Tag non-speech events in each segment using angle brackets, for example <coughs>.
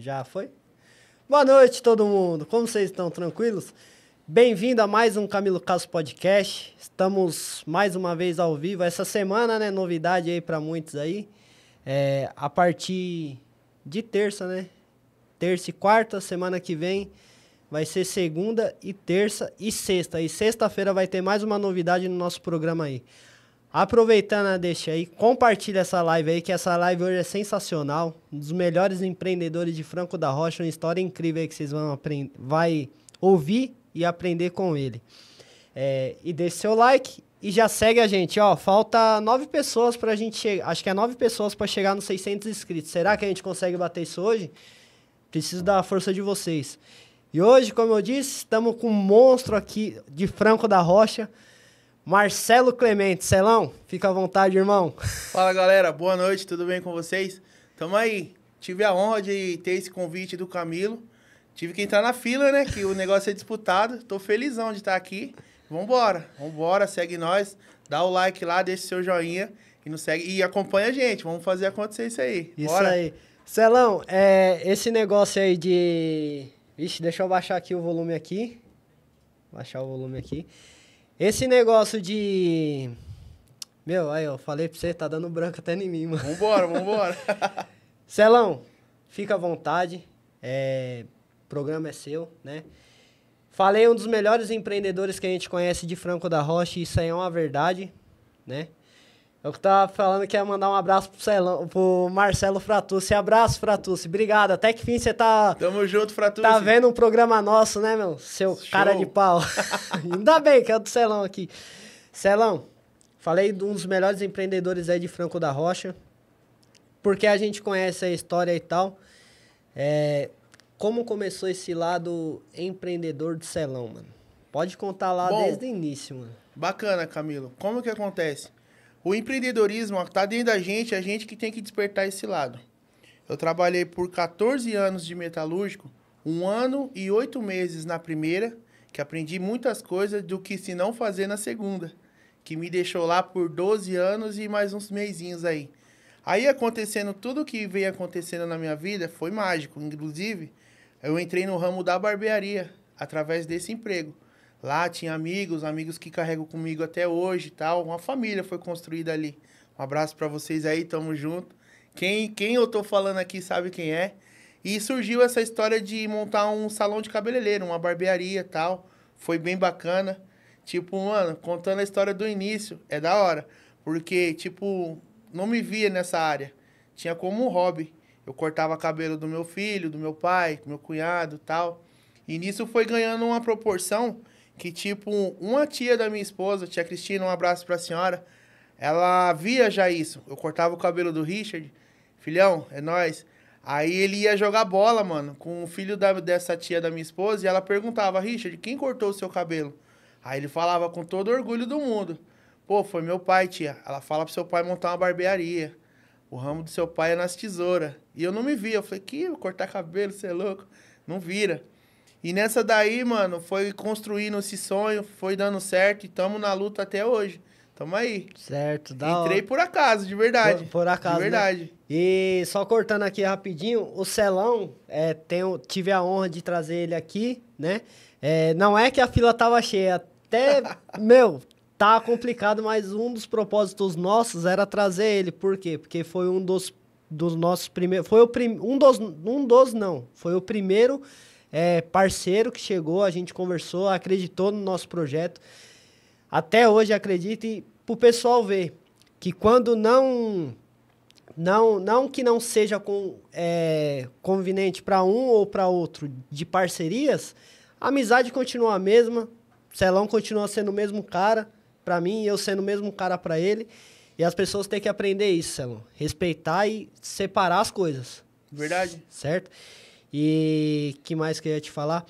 Já foi? Boa noite, todo mundo. Como vocês estão? Tranquilos? Bem-vindo a mais um Camilo Caso Podcast. Estamos mais uma vez ao vivo essa semana, né? Novidade aí para muitos aí. É, a partir de terça, né? Terça e quarta, semana que vem vai ser segunda e terça e sexta. E sexta-feira vai ter mais uma novidade no nosso programa aí. Aproveitando a deixa aí, compartilha essa live aí, que essa live hoje é sensacional. Um dos melhores empreendedores de Franco da Rocha, uma história incrível aí que vocês vão aprender, vai ouvir e aprender com ele. É, e deixe seu like e já segue a gente, ó. Falta nove pessoas pra gente chegar. Acho que é nove pessoas para chegar nos 600 inscritos. Será que a gente consegue bater isso hoje? Preciso da força de vocês. E hoje, como eu disse, estamos com um monstro aqui de Franco da Rocha. Marcelo Clemente. Celão, fica à vontade, irmão. Fala, galera. Boa noite. Tudo bem com vocês? Tamo aí. Tive a honra de ter esse convite do Camilo. Tive que entrar na fila, né? Que o negócio é disputado. Tô felizão de estar aqui. Vambora. Vambora. Segue nós. Dá o like lá, deixa o seu joinha. E, nos segue, e acompanha a gente. Vamos fazer acontecer isso aí. Isso aí. Celão, é, esse negócio aí de... Vixe, deixa eu baixar aqui o volume aqui. Baixar o volume aqui. Esse negócio de. Meu, aí, eu falei pra você, tá dando branco até em mim, mano. Vambora, vambora. <laughs> Celão, fica à vontade. É, o programa é seu, né? Falei um dos melhores empreendedores que a gente conhece de Franco da Rocha, isso aí é uma verdade, né? Eu tava falando que ia mandar um abraço pro, Celão, pro Marcelo Fratucci. Abraço, Fratucci. Obrigado. Até que fim você tá. Tamo junto, Fratucci. Tá vendo um programa nosso, né, meu? Seu Show. cara de pau. <laughs> Ainda bem que é o do Celão aqui. Celão, falei de um dos melhores empreendedores aí de Franco da Rocha. Porque a gente conhece a história e tal. É, como começou esse lado empreendedor do Celão, mano? Pode contar lá Bom, desde o início, mano. Bacana, Camilo. Como que acontece? O empreendedorismo está dentro da gente, é a gente que tem que despertar esse lado. Eu trabalhei por 14 anos de metalúrgico, um ano e oito meses na primeira, que aprendi muitas coisas do que se não fazer na segunda, que me deixou lá por 12 anos e mais uns meizinhos aí. Aí acontecendo tudo que veio acontecendo na minha vida foi mágico. Inclusive, eu entrei no ramo da barbearia através desse emprego. Lá tinha amigos, amigos que carrego comigo até hoje e tal. Uma família foi construída ali. Um abraço para vocês aí, tamo junto. Quem, quem eu tô falando aqui sabe quem é. E surgiu essa história de montar um salão de cabeleireiro, uma barbearia e tal. Foi bem bacana. Tipo, mano, contando a história do início, é da hora. Porque, tipo, não me via nessa área. Tinha como um hobby. Eu cortava cabelo do meu filho, do meu pai, do meu cunhado tal. E nisso foi ganhando uma proporção que, tipo, uma tia da minha esposa, tia Cristina, um abraço pra senhora, ela via já isso. Eu cortava o cabelo do Richard, filhão, é nós. Aí ele ia jogar bola, mano, com o filho da, dessa tia da minha esposa, e ela perguntava, Richard, quem cortou o seu cabelo? Aí ele falava com todo orgulho do mundo. Pô, foi meu pai, tia. Ela fala pro seu pai montar uma barbearia. O ramo do seu pai é nas tesouras. E eu não me via. Eu falei, que cortar cabelo, você é louco? Não vira. E nessa daí, mano, foi construindo esse sonho, foi dando certo e tamo na luta até hoje. Tamo aí. Certo, dá Entrei hora. por acaso, de verdade. Por, por acaso. De né? verdade. Né? E só cortando aqui rapidinho, o Celão, é, tenho, tive a honra de trazer ele aqui, né? É, não é que a fila tava cheia, até, <laughs> meu, tá complicado, mas um dos propósitos nossos era trazer ele. Por quê? Porque foi um dos, dos nossos primeiros. Foi o prim, um dos. Um dos, não. Foi o primeiro é, parceiro que chegou, a gente conversou, acreditou no nosso projeto. Até hoje acredita e para o pessoal ver que quando não não não que não seja com, é, conveniente para um ou para outro de parcerias, a amizade continua a mesma, Celão continua sendo o mesmo cara para mim e eu sendo o mesmo cara para ele. E as pessoas têm que aprender isso, Celão. Respeitar e separar as coisas. Verdade. Certo? E que mais que eu ia te falar?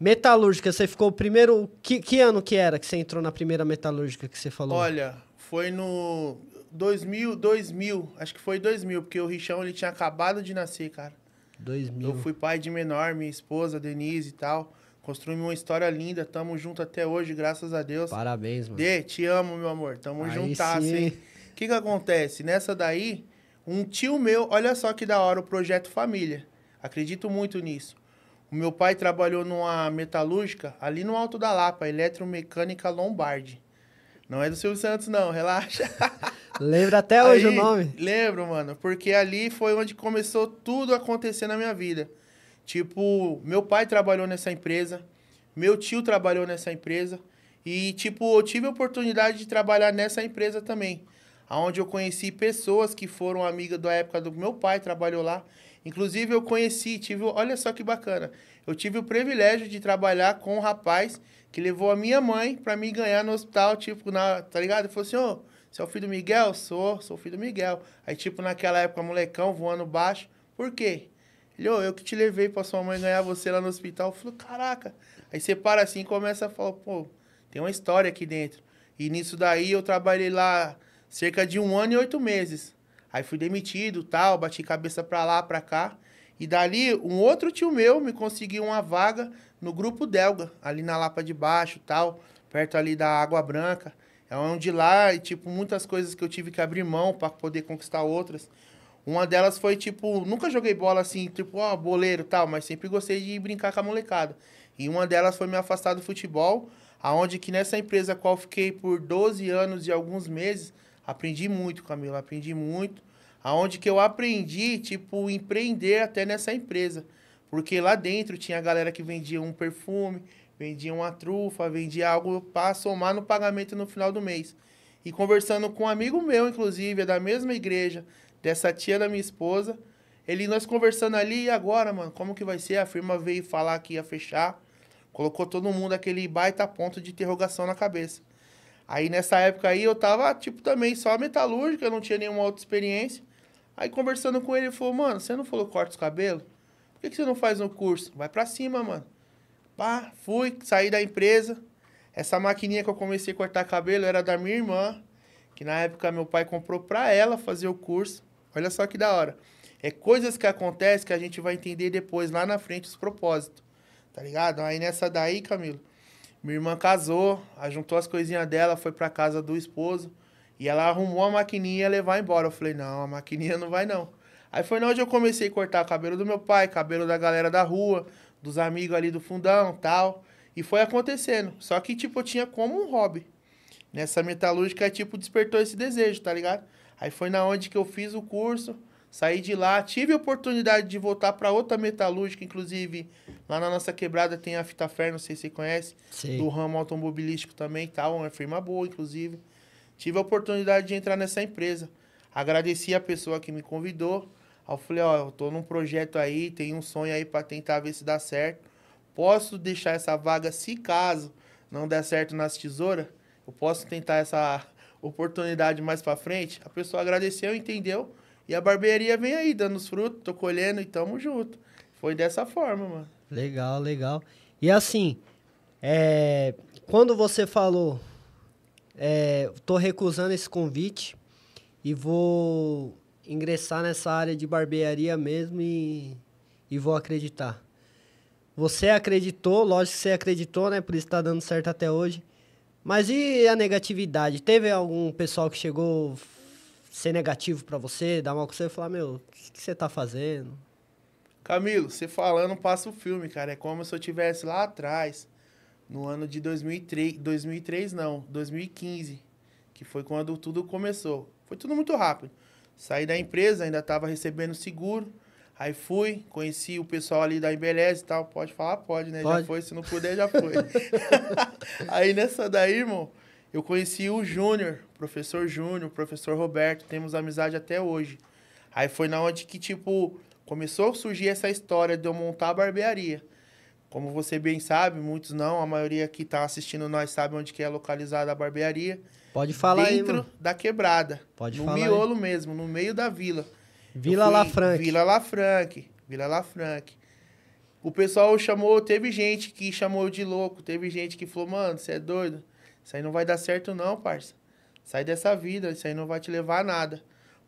Metalúrgica, você ficou o primeiro. Que, que ano que era que você entrou na primeira metalúrgica que você falou? Olha, foi no 2000, 2000, acho que foi 2000, porque o Richão ele tinha acabado de nascer, cara. 2000. Eu fui pai de menor, minha esposa, Denise e tal. Construímos uma história linda, tamo junto até hoje, graças a Deus. Parabéns, mano. Dê, te amo, meu amor, tamo Aí juntasso, hein? O que que acontece? Nessa daí, um tio meu, olha só que da hora o Projeto Família. Acredito muito nisso. O meu pai trabalhou numa metalúrgica ali no Alto da Lapa, Eletromecânica Lombardi. Não é do Silvio Santos, não, relaxa. <laughs> Lembra até hoje Aí, o nome? Lembro, mano, porque ali foi onde começou tudo a acontecer na minha vida. Tipo, meu pai trabalhou nessa empresa, meu tio trabalhou nessa empresa. E, tipo, eu tive a oportunidade de trabalhar nessa empresa também. Onde eu conheci pessoas que foram amigas da época do meu pai, trabalhou lá. Inclusive, eu conheci, tive, olha só que bacana, eu tive o privilégio de trabalhar com um rapaz que levou a minha mãe para me ganhar no hospital, tipo, na, tá ligado? Ele falou assim, ô, oh, você é o filho do Miguel? Sou, sou filho do Miguel. Aí, tipo, naquela época, molecão, voando baixo, por quê? Ele, ô, oh, eu que te levei pra sua mãe ganhar você lá no hospital. Eu falei, caraca. Aí você para assim e começa a falar, pô, tem uma história aqui dentro. E nisso daí eu trabalhei lá cerca de um ano e oito meses. Aí fui demitido, tal, bati cabeça pra lá, pra cá. E dali, um outro tio meu me conseguiu uma vaga no grupo Delga, ali na Lapa de Baixo, tal, perto ali da Água Branca. É onde lá, e, tipo, muitas coisas que eu tive que abrir mão para poder conquistar outras. Uma delas foi, tipo, nunca joguei bola assim, tipo, ó, boleiro tal, mas sempre gostei de brincar com a molecada. E uma delas foi me afastar do futebol, aonde que nessa empresa qual fiquei por 12 anos e alguns meses, aprendi muito, Camila, aprendi muito aonde que eu aprendi, tipo, empreender até nessa empresa. Porque lá dentro tinha a galera que vendia um perfume, vendia uma trufa, vendia algo para somar no pagamento no final do mês. E conversando com um amigo meu, inclusive, é da mesma igreja, dessa tia da minha esposa, ele nós conversando ali, e agora, mano, como que vai ser? A firma veio falar que ia fechar, colocou todo mundo aquele baita ponto de interrogação na cabeça. Aí nessa época aí eu tava, tipo, também só metalúrgica, eu não tinha nenhuma outra experiência. Aí conversando com ele, ele falou, mano, você não falou corta os cabelos? Por que, que você não faz um curso? Vai pra cima, mano. Pá, fui, saí da empresa. Essa maquininha que eu comecei a cortar cabelo era da minha irmã, que na época meu pai comprou pra ela fazer o curso. Olha só que da hora. É coisas que acontecem que a gente vai entender depois, lá na frente, os propósitos. Tá ligado? Aí nessa daí, Camilo, minha irmã casou, ajuntou as coisinhas dela, foi pra casa do esposo. E ela arrumou a maquininha e ia levar embora. Eu falei, não, a maquininha não vai não. Aí foi na onde eu comecei a cortar o cabelo do meu pai, cabelo da galera da rua, dos amigos ali do fundão tal. E foi acontecendo. Só que, tipo, eu tinha como um hobby. Nessa metalúrgica, é tipo, despertou esse desejo, tá ligado? Aí foi na onde que eu fiz o curso, saí de lá, tive a oportunidade de voltar para outra metalúrgica, inclusive lá na nossa quebrada tem a Fita não sei se você conhece, Sim. do ramo automobilístico também, tal, tá? uma firma boa, inclusive tive a oportunidade de entrar nessa empresa. Agradeci a pessoa que me convidou. eu falei, ó, eu tô num projeto aí, tenho um sonho aí para tentar ver se dá certo. Posso deixar essa vaga se caso não der certo nas tesouras? Eu posso tentar essa oportunidade mais para frente? A pessoa agradeceu, entendeu? E a barbearia vem aí, dando os frutos, tô colhendo e tamo junto. Foi dessa forma, mano. Legal, legal. E assim, é, quando você falou estou é, recusando esse convite e vou ingressar nessa área de barbearia mesmo e, e vou acreditar. Você acreditou, lógico que você acreditou, né? Por isso está dando certo até hoje. Mas e a negatividade? Teve algum pessoal que chegou ser negativo para você, dar mal com você e falar, meu, o que, que, você tá fazendo? Camilo, você falando passa o filme, cara. É como se eu tivesse lá atrás no ano de 2003, 2003 não, 2015, que foi quando tudo começou. Foi tudo muito rápido. Saí da empresa, ainda estava recebendo seguro. Aí fui, conheci o pessoal ali da Embeleze e tal. Pode falar? Pode, né? Pode. Já foi, se não puder, já foi. <laughs> aí nessa daí, irmão, eu conheci o Júnior, professor Júnior, professor Roberto, temos amizade até hoje. Aí foi na onde que, tipo, começou a surgir essa história de eu montar a barbearia. Como você bem sabe, muitos não, a maioria que está assistindo nós sabe onde que é localizada a barbearia. Pode falar Dentro aí, Dentro da quebrada. Pode no falar. No miolo aí. mesmo, no meio da vila. Vila Lafranc. Vila Lafranc. Vila Lafranc. O pessoal chamou, teve gente que chamou de louco, teve gente que falou, mano, você é doido? Isso aí não vai dar certo não, parça. Sai dessa vida, isso aí não vai te levar a nada.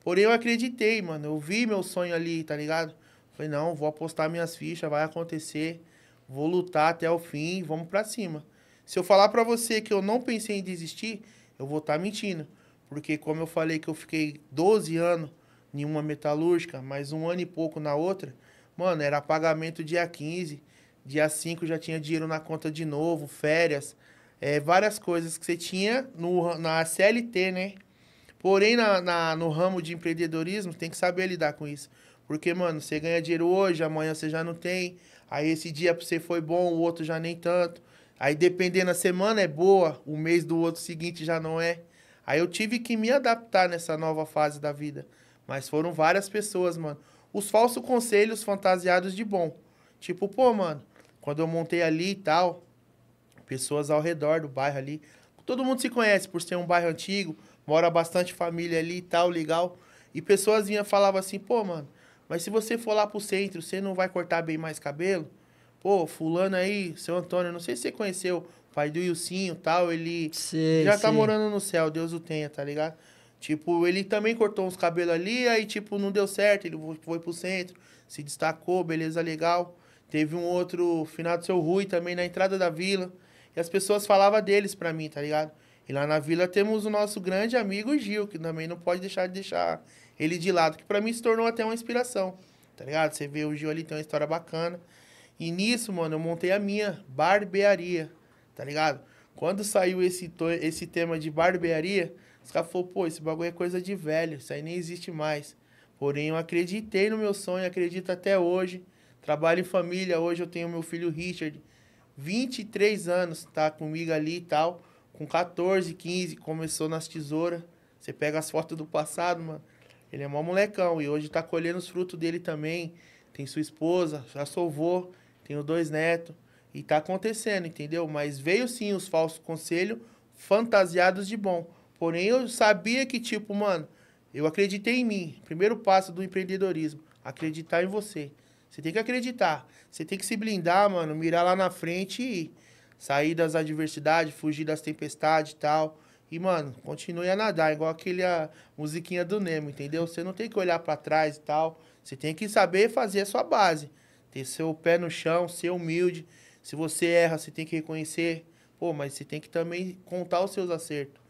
Porém, eu acreditei, mano. Eu vi meu sonho ali, tá ligado? Falei, não, vou apostar minhas fichas, vai acontecer vou lutar até o fim, vamos para cima. Se eu falar para você que eu não pensei em desistir, eu vou estar tá mentindo. Porque como eu falei que eu fiquei 12 anos em uma metalúrgica, mais um ano e pouco na outra, mano, era pagamento dia 15, dia 5 já tinha dinheiro na conta de novo, férias, é, várias coisas que você tinha no, na CLT, né? Porém, na, na, no ramo de empreendedorismo, tem que saber lidar com isso. Porque, mano, você ganha dinheiro hoje, amanhã você já não tem, Aí esse dia pra você foi bom, o outro já nem tanto. Aí dependendo, a semana é boa, o mês do outro seguinte já não é. Aí eu tive que me adaptar nessa nova fase da vida. Mas foram várias pessoas, mano. Os falsos conselhos fantasiados de bom. Tipo, pô, mano, quando eu montei ali e tal, pessoas ao redor do bairro ali. Todo mundo se conhece por ser um bairro antigo, mora bastante família ali e tal, legal. E pessoas vinham falava assim, pô, mano, mas se você for lá pro centro, você não vai cortar bem mais cabelo? Pô, fulano aí, seu Antônio, não sei se você conheceu, pai do Ilcinho e tal, ele sei, já tá morando no céu, Deus o tenha, tá ligado? Tipo, ele também cortou uns cabelos ali, aí, tipo, não deu certo, ele foi pro centro, se destacou, beleza, legal. Teve um outro finado seu Rui também na entrada da vila. E as pessoas falavam deles pra mim, tá ligado? E lá na vila temos o nosso grande amigo Gil, que também não pode deixar de deixar ele de lado, que para mim se tornou até uma inspiração, tá ligado? Você vê o Gil ali, tem uma história bacana. E nisso, mano, eu montei a minha barbearia, tá ligado? Quando saiu esse, esse tema de barbearia, os caras falaram, pô, esse bagulho é coisa de velho, isso aí nem existe mais. Porém, eu acreditei no meu sonho, acredito até hoje. Trabalho em família, hoje eu tenho meu filho Richard, 23 anos, tá comigo ali e tal. Com 14, 15, começou nas tesouras. Você pega as fotos do passado, mano. Ele é mó molecão e hoje tá colhendo os frutos dele também. Tem sua esposa, já avô, tenho dois netos. E tá acontecendo, entendeu? Mas veio sim os falsos conselhos fantasiados de bom. Porém, eu sabia que, tipo, mano, eu acreditei em mim. Primeiro passo do empreendedorismo: acreditar em você. Você tem que acreditar. Você tem que se blindar, mano, mirar lá na frente e sair das adversidades, fugir das tempestades e tal. E, mano, continue a nadar, igual aquele a musiquinha do Nemo, entendeu? Você não tem que olhar para trás e tal. Você tem que saber fazer a sua base. Ter seu pé no chão, ser humilde. Se você erra, você tem que reconhecer. Pô, mas você tem que também contar os seus acertos.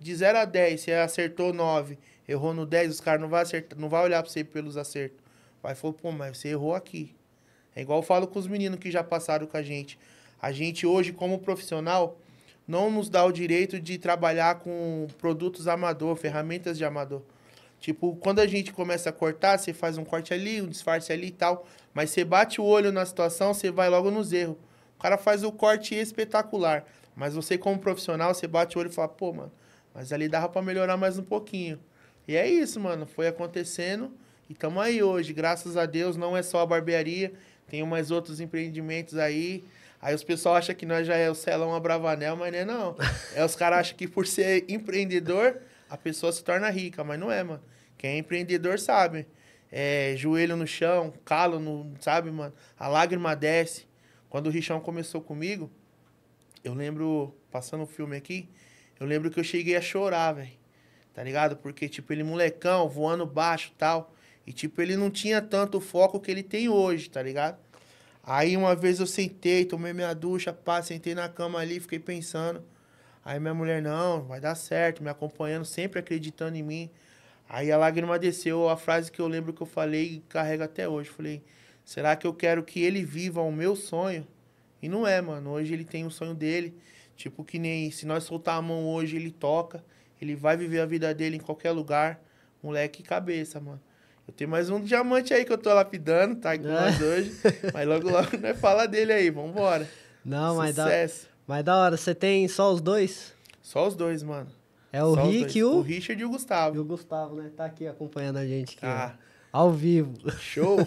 De 0 a 10, você acertou 9, errou no 10, os caras não vão acertar, não vai olhar pra você pelos acertos. Vai falar, pô, mas você errou aqui. É igual eu falo com os meninos que já passaram com a gente. A gente hoje, como profissional, não nos dá o direito de trabalhar com produtos amador, ferramentas de amador. Tipo, quando a gente começa a cortar, você faz um corte ali, um disfarce ali e tal, mas você bate o olho na situação, você vai logo nos erros. O cara faz o corte espetacular, mas você como profissional, você bate o olho e fala, pô, mano, mas ali dava para melhorar mais um pouquinho. E é isso, mano, foi acontecendo e tamo aí hoje, graças a Deus, não é só a barbearia, tem mais outros empreendimentos aí. Aí os pessoal acha que nós já é o Celão Abravanel, mas não é não. É, os caras acham que por ser empreendedor, a pessoa se torna rica, mas não é, mano. Quem é empreendedor sabe. É, joelho no chão, calo, no, sabe, mano? A lágrima desce. Quando o Richão começou comigo, eu lembro, passando o um filme aqui, eu lembro que eu cheguei a chorar, velho. Tá ligado? Porque, tipo, ele molecão, voando baixo tal. E, tipo, ele não tinha tanto foco que ele tem hoje, tá ligado? Aí uma vez eu sentei, tomei minha ducha, pá, sentei na cama ali, fiquei pensando. Aí minha mulher, não, vai dar certo, me acompanhando, sempre acreditando em mim. Aí a lágrima desceu, a frase que eu lembro que eu falei e carrega até hoje. Falei, será que eu quero que ele viva o meu sonho? E não é, mano. Hoje ele tem o sonho dele. Tipo que nem se nós soltar a mão hoje, ele toca. Ele vai viver a vida dele em qualquer lugar. Moleque cabeça, mano. Eu tenho mais um diamante aí que eu tô lapidando, tá com é. nós hoje. Mas logo, logo vai né? fala dele aí, vambora. Não, mas da, mas da hora, você tem só os dois? Só os dois, mano. É o só Rick e o... o Richard e o Gustavo. E o Gustavo, né? Tá aqui acompanhando a gente aqui. Ah. Ao vivo. Show!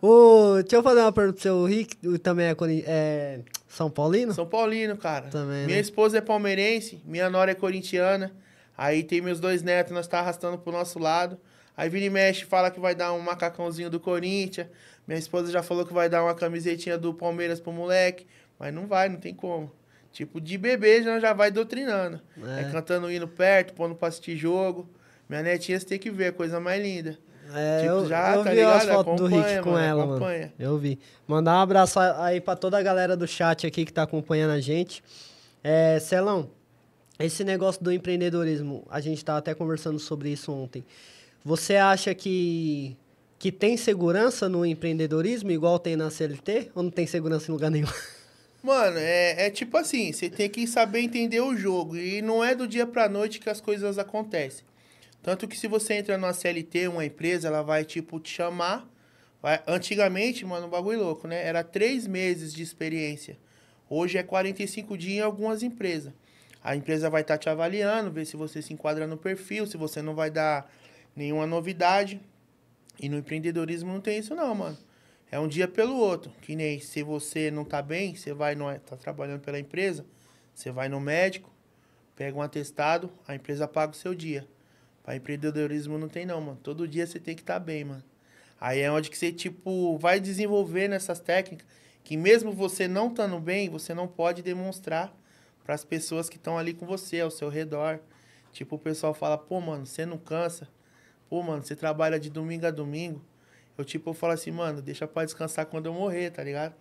o, <laughs> deixa eu fazer uma pergunta pro seu. O Rick também é, é São Paulino? São Paulino, cara. Também, minha né? esposa é palmeirense, minha nora é corintiana. Aí tem meus dois netos, nós tá arrastando pro nosso lado. Aí vira e mexe, fala que vai dar um macacãozinho do Corinthians. Minha esposa já falou que vai dar uma camisetinha do Palmeiras pro moleque. Mas não vai, não tem como. Tipo, de bebê já, já vai doutrinando. É. é cantando hino perto, pondo pra assistir jogo. Minha netinha, você tem que ver, coisa mais linda. É, tipo, eu, já, eu tá vi ligado? as fotos do Rick com mano, ela, acompanha. mano. Eu vi. Mandar um abraço aí pra toda a galera do chat aqui que tá acompanhando a gente. É, Celão, esse negócio do empreendedorismo, a gente tava até conversando sobre isso ontem. Você acha que, que tem segurança no empreendedorismo igual tem na CLT? Ou não tem segurança em lugar nenhum? <laughs> Mano, é, é tipo assim, você tem que saber entender o jogo. E não é do dia pra noite que as coisas acontecem. Tanto que se você entra numa CLT, uma empresa, ela vai, tipo, te chamar. Vai... Antigamente, mano, um bagulho louco, né? Era três meses de experiência. Hoje é 45 dias em algumas empresas. A empresa vai estar tá te avaliando, ver se você se enquadra no perfil, se você não vai dar nenhuma novidade. E no empreendedorismo não tem isso não, mano. É um dia pelo outro. Que nem se você não tá bem, você vai não tá trabalhando pela empresa, você vai no médico, pega um atestado, a empresa paga o seu dia. Para empreendedorismo não tem não, mano. Todo dia você tem que estar tá bem, mano. Aí é onde que você tipo vai desenvolvendo essas técnicas que mesmo você não estando bem, você não pode demonstrar para as pessoas que estão ali com você, ao seu redor. Tipo, o pessoal fala: "Pô, mano, você não cansa". Pô, mano, você trabalha de domingo a domingo. Eu, tipo, eu falo assim, mano, deixa pra descansar quando eu morrer, tá ligado?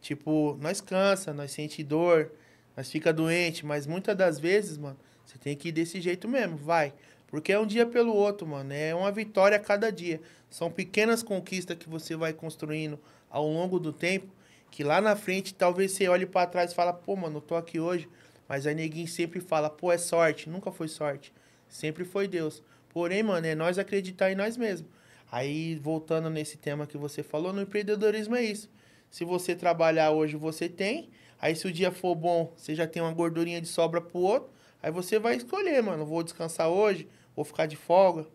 Tipo, nós cansa, nós sente dor, nós fica doente, mas muitas das vezes, mano, você tem que ir desse jeito mesmo, vai. Porque é um dia pelo outro, mano. É uma vitória a cada dia. São pequenas conquistas que você vai construindo ao longo do tempo, que lá na frente talvez você olhe para trás e fala, pô, mano, eu tô aqui hoje. Mas aí ninguém sempre fala, pô, é sorte. Nunca foi sorte. Sempre foi Deus. Porém, mano, é nós acreditar em nós mesmos. Aí, voltando nesse tema que você falou, no empreendedorismo é isso. Se você trabalhar hoje, você tem. Aí, se o dia for bom, você já tem uma gordurinha de sobra pro outro. Aí você vai escolher, mano, vou descansar hoje, vou ficar de folga.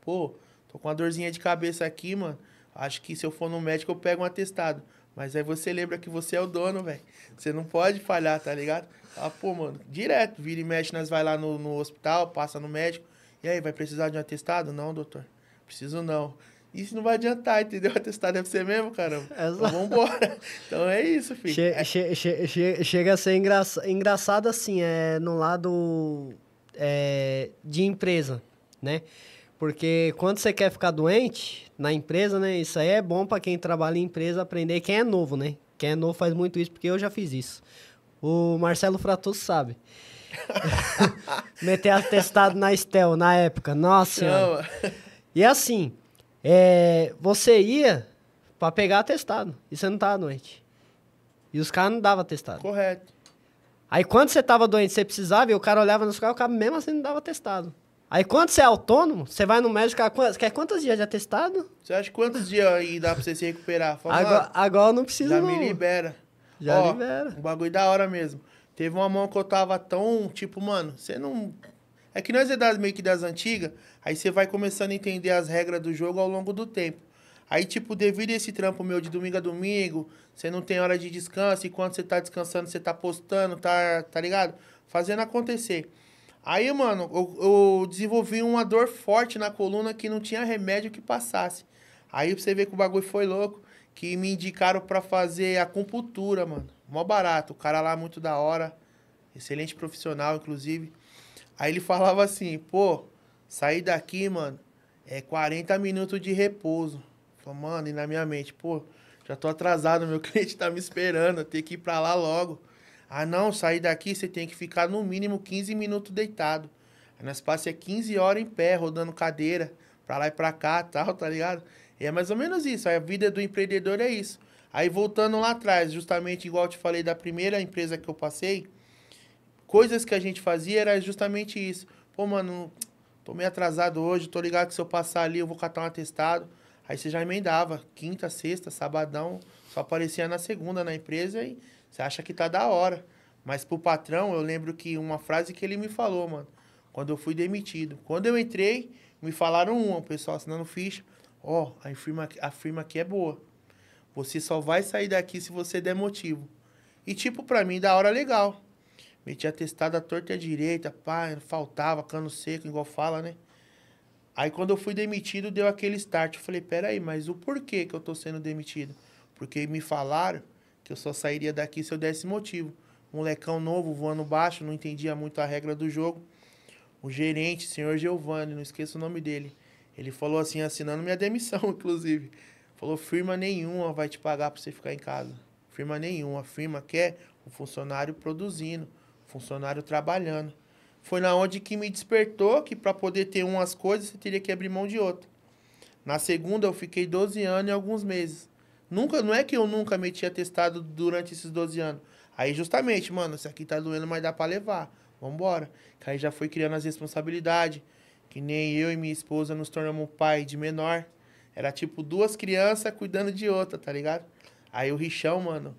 Pô, tô com uma dorzinha de cabeça aqui, mano. Acho que se eu for no médico, eu pego um atestado. Mas aí você lembra que você é o dono, velho. Você não pode falhar, tá ligado? Ah, pô, mano, direto, vira e mexe, nós vai lá no, no hospital, passa no médico e aí, vai precisar de um atestado? Não, doutor. Preciso não. Isso não vai adiantar, entendeu? <laughs> O atestado deve ser mesmo, caramba. <laughs> Exato. Então, vambora. Então é isso, filho. Che, é. Che, che, chega a ser engraçado assim, é, no lado é, de empresa, né? Porque quando você quer ficar doente na empresa, né? Isso aí é bom para quem trabalha em empresa aprender. Quem é novo, né? Quem é novo faz muito isso, porque eu já fiz isso. O Marcelo Fratoso sabe. <laughs> Meter atestado na Estel na época. Nossa senhora. E é assim, é, você ia para pegar atestado. E você não tava doente. E os caras não davam atestado. Correto. Aí quando você tava doente, você precisava, e o cara olhava nos caras, o cara mesmo assim não dava atestado. Aí quando você é autônomo, você vai no médico, cara, ah, quer quantos dias de atestado? Você acha quantos dias aí dá pra você se recuperar? Fala, agora, ah, agora não precisa Já não. me libera. Já libera. Um bagulho da hora mesmo. Teve uma mão que eu tava tão, tipo, mano, você não. É que nós é das, meio que das antigas, aí você vai começando a entender as regras do jogo ao longo do tempo. Aí, tipo, devido a esse trampo meu de domingo a domingo, você não tem hora de descanso, e quando você tá descansando, você tá postando, tá, tá ligado? Fazendo acontecer. Aí, mano, eu, eu desenvolvi uma dor forte na coluna que não tinha remédio que passasse. Aí você vê que o bagulho foi louco, que me indicaram para fazer acupuntura, mano. Mó barato. O cara lá, é muito da hora. Excelente profissional, inclusive. Aí ele falava assim, pô, sair daqui, mano, é 40 minutos de repouso. Falei, mano, e na minha mente, pô, já tô atrasado, meu <laughs> cliente tá me esperando, eu tenho que ir pra lá logo. Ah, não, sair daqui você tem que ficar no mínimo 15 minutos deitado. Aí nós passamos 15 horas em pé, rodando cadeira, pra lá e pra cá, tal, tá ligado? E é mais ou menos isso. A vida do empreendedor é isso. Aí voltando lá atrás, justamente igual eu te falei da primeira empresa que eu passei, coisas que a gente fazia era justamente isso. Pô, mano, tô meio atrasado hoje, tô ligado que se eu passar ali eu vou catar um atestado. Aí você já emendava, quinta, sexta, sabadão, só aparecia na segunda na empresa e você acha que tá da hora. Mas pro patrão, eu lembro que uma frase que ele me falou, mano, quando eu fui demitido. Quando eu entrei, me falaram uma, o pessoal assinando ficha. Ó, oh, a, a firma aqui é boa. Você só vai sair daqui se você der motivo. E, tipo, pra mim, da hora legal. Meti atestado testada, torta e a direita, pá, faltava, cano seco, igual fala, né? Aí, quando eu fui demitido, deu aquele start. Eu falei, peraí, mas o porquê que eu tô sendo demitido? Porque me falaram que eu só sairia daqui se eu desse motivo. Molecão novo, voando baixo, não entendia muito a regra do jogo. O gerente, senhor Giovanni, não esqueço o nome dele. Ele falou assim, assinando minha demissão, <laughs> inclusive. Falou, firma nenhuma vai te pagar para você ficar em casa. Firma nenhuma. A firma quer é o funcionário produzindo, o funcionário trabalhando. Foi na onde que me despertou que para poder ter umas coisas, você teria que abrir mão de outra. Na segunda, eu fiquei 12 anos e alguns meses. Nunca, não é que eu nunca meti atestado durante esses 12 anos. Aí, justamente, mano, isso aqui tá doendo, mas dá pra levar. Vambora. Que aí já foi criando as responsabilidades. Que nem eu e minha esposa nos tornamos pai de menor. Era tipo duas crianças cuidando de outra, tá ligado? Aí o Richão, mano,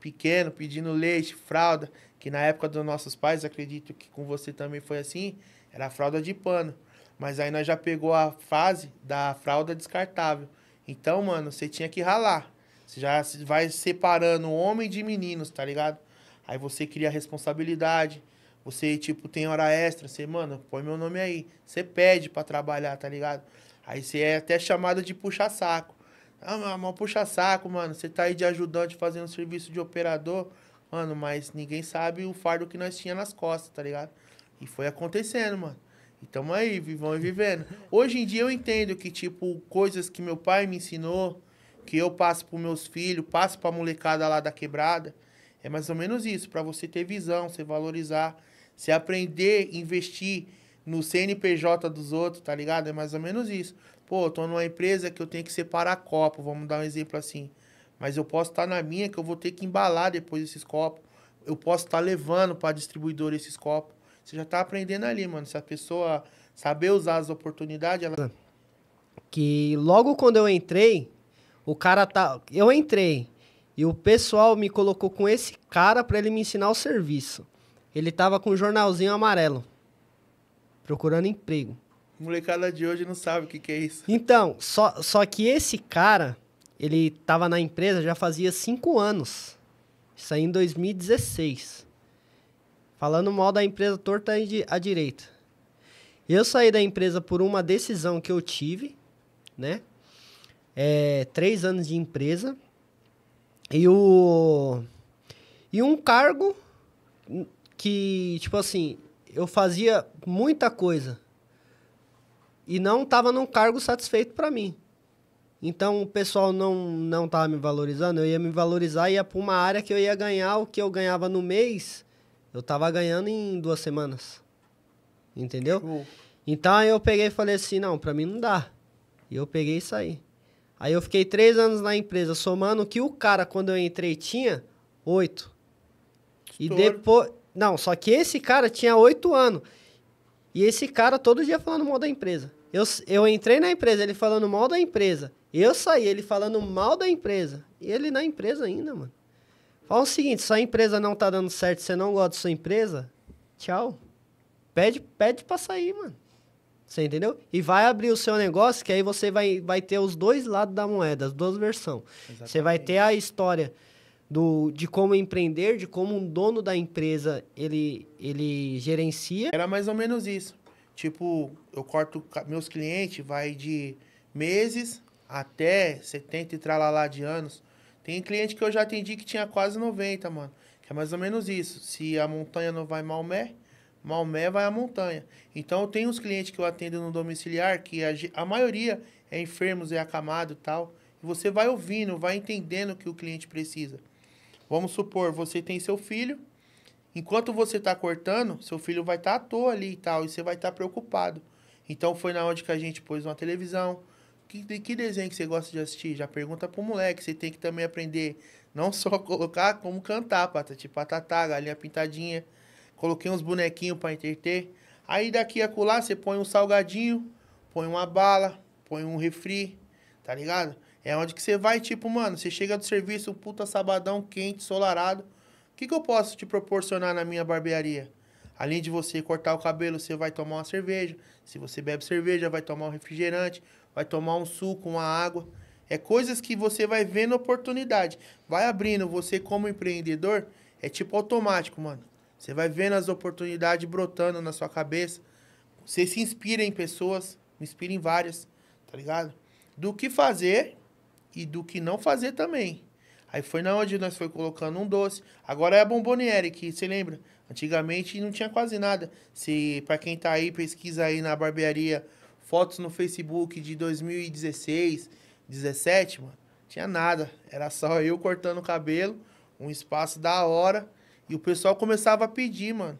pequeno, pedindo leite, fralda, que na época dos nossos pais, acredito que com você também foi assim, era fralda de pano. Mas aí nós já pegou a fase da fralda descartável. Então, mano, você tinha que ralar. Você já vai separando homem de meninos, tá ligado? Aí você cria responsabilidade. Você, tipo, tem hora extra. Você, mano, põe meu nome aí. Você pede para trabalhar, tá ligado? Aí você é até chamado de puxa-saco. Ah, mano, puxa-saco, mano. Você tá aí de ajudante fazendo serviço de operador. Mano, mas ninguém sabe o fardo que nós tinha nas costas, tá ligado? E foi acontecendo, mano. E tamo aí, vivão e vivendo. Hoje em dia eu entendo que, tipo, coisas que meu pai me ensinou, que eu passo pros meus filhos, passo pra molecada lá da quebrada, é mais ou menos isso, para você ter visão, você valorizar, você aprender, investir no CNPJ dos outros, tá ligado? É mais ou menos isso. Pô, tô numa empresa que eu tenho que separar copo, vamos dar um exemplo assim. Mas eu posso estar tá na minha que eu vou ter que embalar depois esses copos. Eu posso estar tá levando para distribuidor esses copos. Você já tá aprendendo ali, mano. Se a pessoa saber usar as oportunidades, ela que logo quando eu entrei, o cara tá, eu entrei e o pessoal me colocou com esse cara para ele me ensinar o serviço. Ele tava com um jornalzinho amarelo procurando emprego. Molecada de hoje não sabe o que, que é isso. Então, só, só que esse cara, ele tava na empresa já fazia cinco anos. Isso aí em 2016. Falando mal da empresa torta à direita. Eu saí da empresa por uma decisão que eu tive, né? É, três anos de empresa. E o. E um cargo que, tipo assim, eu fazia muita coisa e não estava num cargo satisfeito para mim. Então o pessoal não não estava me valorizando, eu ia me valorizar ia para uma área que eu ia ganhar o que eu ganhava no mês, eu estava ganhando em duas semanas. Entendeu? Show. Então eu peguei e falei assim, não, para mim não dá. E eu peguei e saí. Aí eu fiquei três anos na empresa, somando o que o cara, quando eu entrei, tinha oito. E depois. Não, só que esse cara tinha oito anos. E esse cara todo dia falando mal da empresa. Eu, eu entrei na empresa, ele falando mal da empresa. Eu saí, ele falando mal da empresa. E ele na empresa ainda, mano. Fala o seguinte, sua empresa não tá dando certo, você não gosta da sua empresa, tchau. Pede, pede pra sair, mano. Você entendeu? E vai abrir o seu negócio, que aí você vai, vai ter os dois lados da moeda, as duas versões. Você vai ter a história do, de como empreender, de como um dono da empresa ele, ele gerencia. Era mais ou menos isso. Tipo, eu corto meus clientes, vai de meses até 70 e tralalá de anos. Tem cliente que eu já atendi que tinha quase 90, mano. Que é mais ou menos isso. Se a montanha não vai Malmé, Malmé vai a montanha. Então, eu tenho uns clientes que eu atendo no domiciliar, que a, a maioria é enfermos, é acamado e tal. E você vai ouvindo, vai entendendo o que o cliente precisa. Vamos supor, você tem seu filho, enquanto você está cortando, seu filho vai estar tá à toa ali e tal, e você vai estar tá preocupado. Então foi na onde que a gente pôs uma televisão. Que, que desenho que você gosta de assistir? Já pergunta pro moleque. Você tem que também aprender não só colocar, como cantar, patati patatá, galinha pintadinha. Coloquei uns bonequinhos para entreter. Aí daqui a colar você põe um salgadinho, põe uma bala, põe um refri, tá ligado? É onde que você vai, tipo, mano, você chega do serviço, puta sabadão quente, solarado. O que, que eu posso te proporcionar na minha barbearia? Além de você cortar o cabelo, você vai tomar uma cerveja. Se você bebe cerveja, vai tomar um refrigerante, vai tomar um suco, uma água. É coisas que você vai vendo oportunidade. Vai abrindo, você como empreendedor, é tipo automático, mano. Você vai vendo as oportunidades brotando na sua cabeça. Você se inspira em pessoas, me inspira em várias, tá ligado? Do que fazer e do que não fazer também. Aí foi na onde nós foi colocando um doce. Agora é a bomboniere, que você lembra? Antigamente não tinha quase nada. Se para quem tá aí, pesquisa aí na barbearia, fotos no Facebook de 2016, 17, mano, tinha nada. Era só eu cortando o cabelo, um espaço da hora, e o pessoal começava a pedir, mano.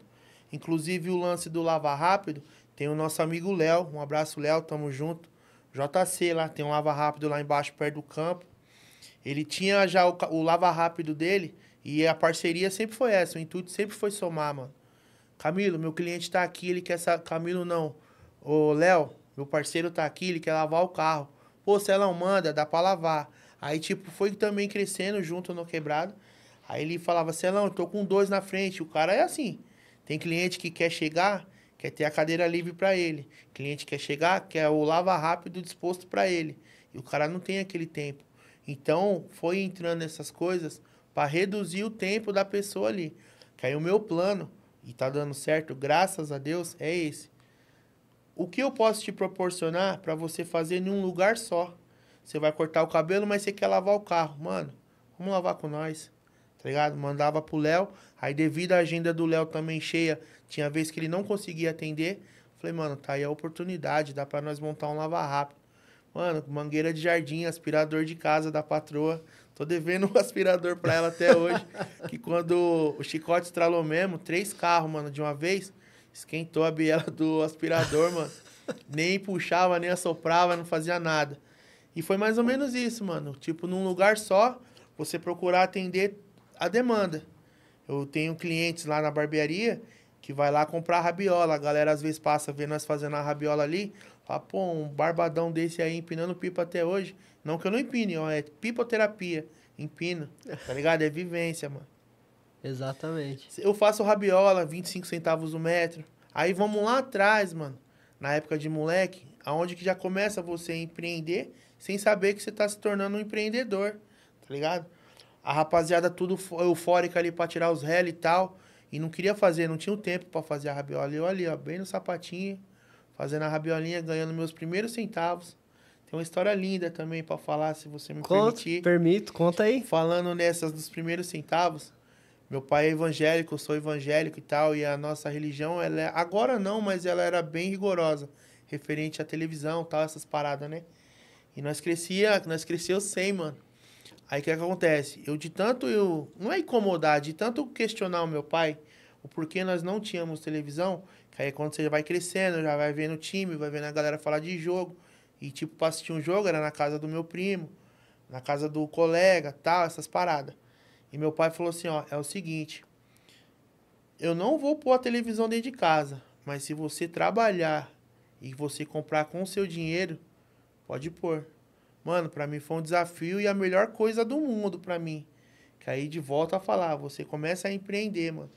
Inclusive o lance do lava rápido, tem o nosso amigo Léo, um abraço Léo, tamo junto. JC lá, tem um lava rápido lá embaixo, perto do campo. Ele tinha já o, o lava rápido dele e a parceria sempre foi essa, o intuito sempre foi somar, mano. Camilo, meu cliente tá aqui, ele quer... Sa... Camilo, não. Ô, Léo, meu parceiro tá aqui, ele quer lavar o carro. Pô, se ela não manda, dá pra lavar. Aí, tipo, foi também crescendo junto no quebrado. Aí ele falava, Celão, eu tô com dois na frente. O cara é assim. Tem cliente que quer chegar, quer ter a cadeira livre para ele. O cliente quer chegar, quer o lava rápido disposto para ele. E o cara não tem aquele tempo. Então, foi entrando nessas coisas para reduzir o tempo da pessoa ali. Que aí o meu plano, e tá dando certo, graças a Deus, é esse. O que eu posso te proporcionar para você fazer em um lugar só? Você vai cortar o cabelo, mas você quer lavar o carro. Mano, vamos lavar com nós tá ligado? Mandava pro Léo, aí devido à agenda do Léo também cheia, tinha vez que ele não conseguia atender. Falei, mano, tá aí a oportunidade, dá para nós montar um lava rápido. Mano, mangueira de jardim, aspirador de casa da patroa. Tô devendo <laughs> um aspirador pra ela até hoje. que quando o chicote estralou mesmo, três carros, mano, de uma vez, esquentou a biela do aspirador, mano. Nem puxava, nem assoprava, não fazia nada. E foi mais ou menos isso, mano. Tipo, num lugar só, você procurar atender a demanda. Eu tenho clientes lá na barbearia que vai lá comprar rabiola. A galera às vezes passa, vendo nós fazendo a rabiola ali, fala, pô, um barbadão desse aí empinando pipa até hoje. Não que eu não empine, ó, é pipoterapia. Empino, tá ligado? É vivência, mano. Exatamente. Eu faço rabiola, 25 centavos o metro. Aí vamos lá atrás, mano, na época de moleque, aonde que já começa você a empreender sem saber que você tá se tornando um empreendedor, tá ligado? A rapaziada tudo eufórica ali pra tirar os réis e tal. E não queria fazer, não tinha o tempo para fazer a rabiola. E eu ali, ó, bem no sapatinho, fazendo a rabiolinha, ganhando meus primeiros centavos. Tem uma história linda também para falar, se você me conta, permitir. Permito, conta aí. Falando nessas dos primeiros centavos, meu pai é evangélico, eu sou evangélico e tal, e a nossa religião, ela é, agora não, mas ela era bem rigorosa, referente à televisão, tal, essas paradas, né? E nós crescia, nós cresceu sem, mano. Aí o que acontece? Eu de tanto eu. Não é incomodar, de tanto questionar o meu pai, o porquê nós não tínhamos televisão, que aí é quando você já vai crescendo, já vai vendo o time, vai vendo a galera falar de jogo. E tipo, pra assistir um jogo era na casa do meu primo, na casa do colega, tal, essas paradas. E meu pai falou assim, ó, é o seguinte. Eu não vou pôr a televisão dentro de casa, mas se você trabalhar e você comprar com o seu dinheiro, pode pôr. Mano, para mim foi um desafio e a melhor coisa do mundo para mim. Que aí de volta a falar, você começa a empreender, mano.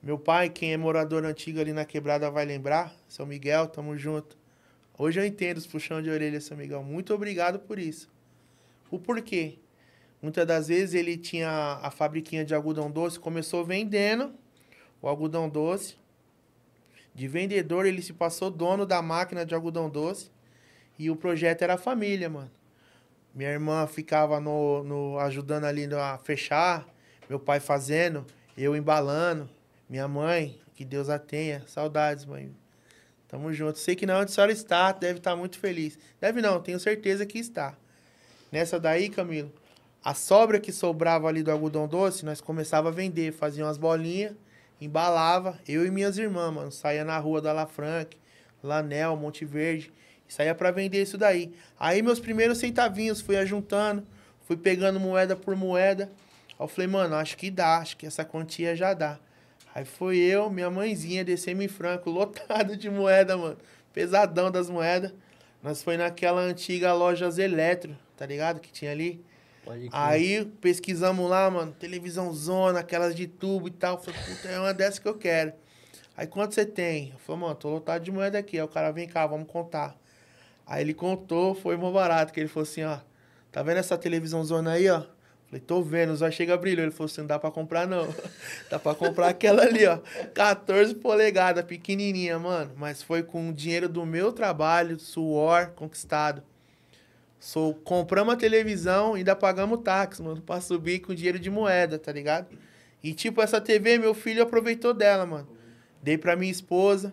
Meu pai, quem é morador antigo ali na quebrada vai lembrar, São Miguel, tamo junto. Hoje eu entendo os puxão de orelha, São Miguel. Muito obrigado por isso. O porquê? Muitas das vezes ele tinha a fabriquinha de algodão doce, começou vendendo o algodão doce. De vendedor, ele se passou dono da máquina de algodão doce. E o projeto era a família, mano. Minha irmã ficava no, no ajudando ali a fechar, meu pai fazendo, eu embalando, minha mãe, que Deus a tenha. Saudades, mãe. Tamo junto. Sei que é onde a senhora está, deve estar tá muito feliz. Deve não, tenho certeza que está. Nessa daí, Camilo, a sobra que sobrava ali do algodão doce, nós começava a vender, fazia umas bolinhas, embalava, eu e minhas irmãs, mano, saía na rua da La Franque, Lanel, Monte Verde, Saía é para vender isso daí. Aí meus primeiros centavinhos fui ajuntando, fui pegando moeda por moeda. Aí eu falei, mano, acho que dá, acho que essa quantia já dá. Aí foi eu, minha mãezinha, descemos em Franco, <laughs> lotado de moeda, mano. Pesadão das moedas. Nós foi naquela antiga loja Eletro, tá ligado? Que tinha ali. Aí pesquisamos lá, mano, televisão zona, aquelas de tubo e tal. Falei, puta, é uma dessas que eu quero. Aí quanto você tem? Eu falei, mano, tô lotado de moeda aqui. Aí o cara, vem cá, vamos contar. Aí ele contou, foi mó barato, que ele falou assim, ó, tá vendo essa televisão zona aí, ó? Falei, tô vendo, só chega brilho. Ele falou assim, não dá pra comprar não. <laughs> dá pra comprar aquela ali, ó. 14 polegadas, pequenininha, mano. Mas foi com o dinheiro do meu trabalho, suor, conquistado. Sou, compramos a televisão e ainda pagamos o táxi, mano, pra subir com dinheiro de moeda, tá ligado? E tipo, essa TV, meu filho aproveitou dela, mano. Dei pra minha esposa.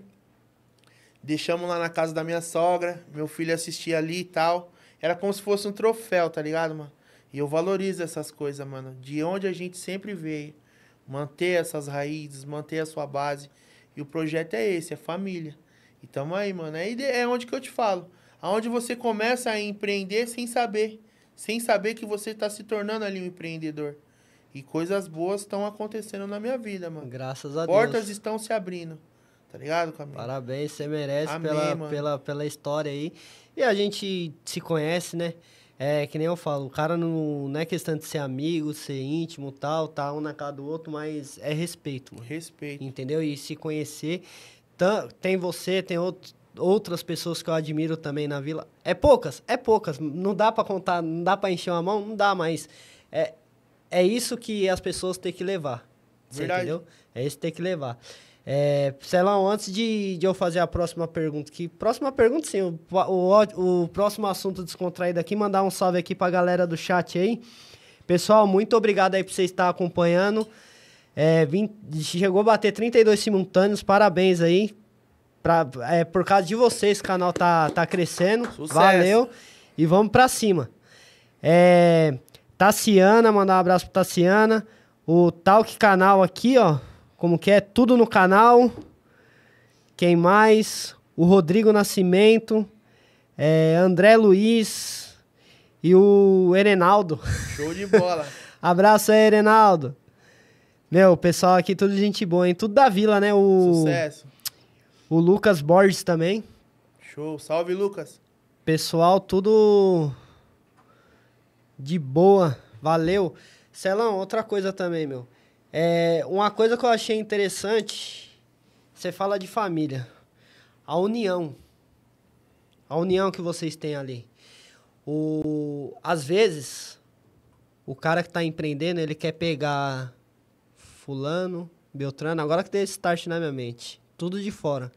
Deixamos lá na casa da minha sogra, meu filho assistia ali e tal. Era como se fosse um troféu, tá ligado, mano? E eu valorizo essas coisas, mano. De onde a gente sempre veio. Manter essas raízes, manter a sua base. E o projeto é esse, é família. E tamo aí, mano. É, é onde que eu te falo. Aonde você começa a empreender sem saber. Sem saber que você está se tornando ali um empreendedor. E coisas boas estão acontecendo na minha vida, mano. Graças a Portas Deus. Portas estão se abrindo. Tá ligado, Camilo? Parabéns, você merece Amém, pela, pela, pela história aí. E a gente se conhece, né? É, que nem eu falo, o cara não, não é questão de ser amigo, ser íntimo tal, tá um na cara do outro, mas é respeito, mano. Respeito. Entendeu? E se conhecer. Tem você, tem outro, outras pessoas que eu admiro também na vila. É poucas, é poucas. Não dá para contar, não dá para encher uma mão, não dá, mas é, é isso que as pessoas têm que levar. Verdade. Entendeu? É isso que tem que levar. É, Celão, antes de, de, eu fazer a próxima pergunta aqui, próxima pergunta sim, o, o, o, próximo assunto descontraído aqui, mandar um salve aqui pra galera do chat aí. Pessoal, muito obrigado aí por vocês estar acompanhando. É, 20, chegou a bater 32 simultâneos, parabéns aí. Pra, é, por causa de vocês, o canal tá, tá crescendo. Sucesso. Valeu. E vamos pra cima. É, Tassiana, mandar um abraço pra Tassiana. O Talk Canal aqui, ó. Como que é? Tudo no canal. Quem mais? O Rodrigo Nascimento. É, André Luiz. E o Erenaldo. Show de bola. <laughs> Abraço aí, Erenaldo. Meu, o pessoal aqui, tudo gente boa, hein? Tudo da vila, né? O... Sucesso. O Lucas Borges também. Show. Salve, Lucas. Pessoal, tudo de boa. Valeu. Celão, outra coisa também, meu. É, uma coisa que eu achei interessante, você fala de família. A união. A união que vocês têm ali. O, às vezes, o cara que está empreendendo, ele quer pegar fulano, Beltrano, agora que deu esse start na minha mente. Tudo de fora.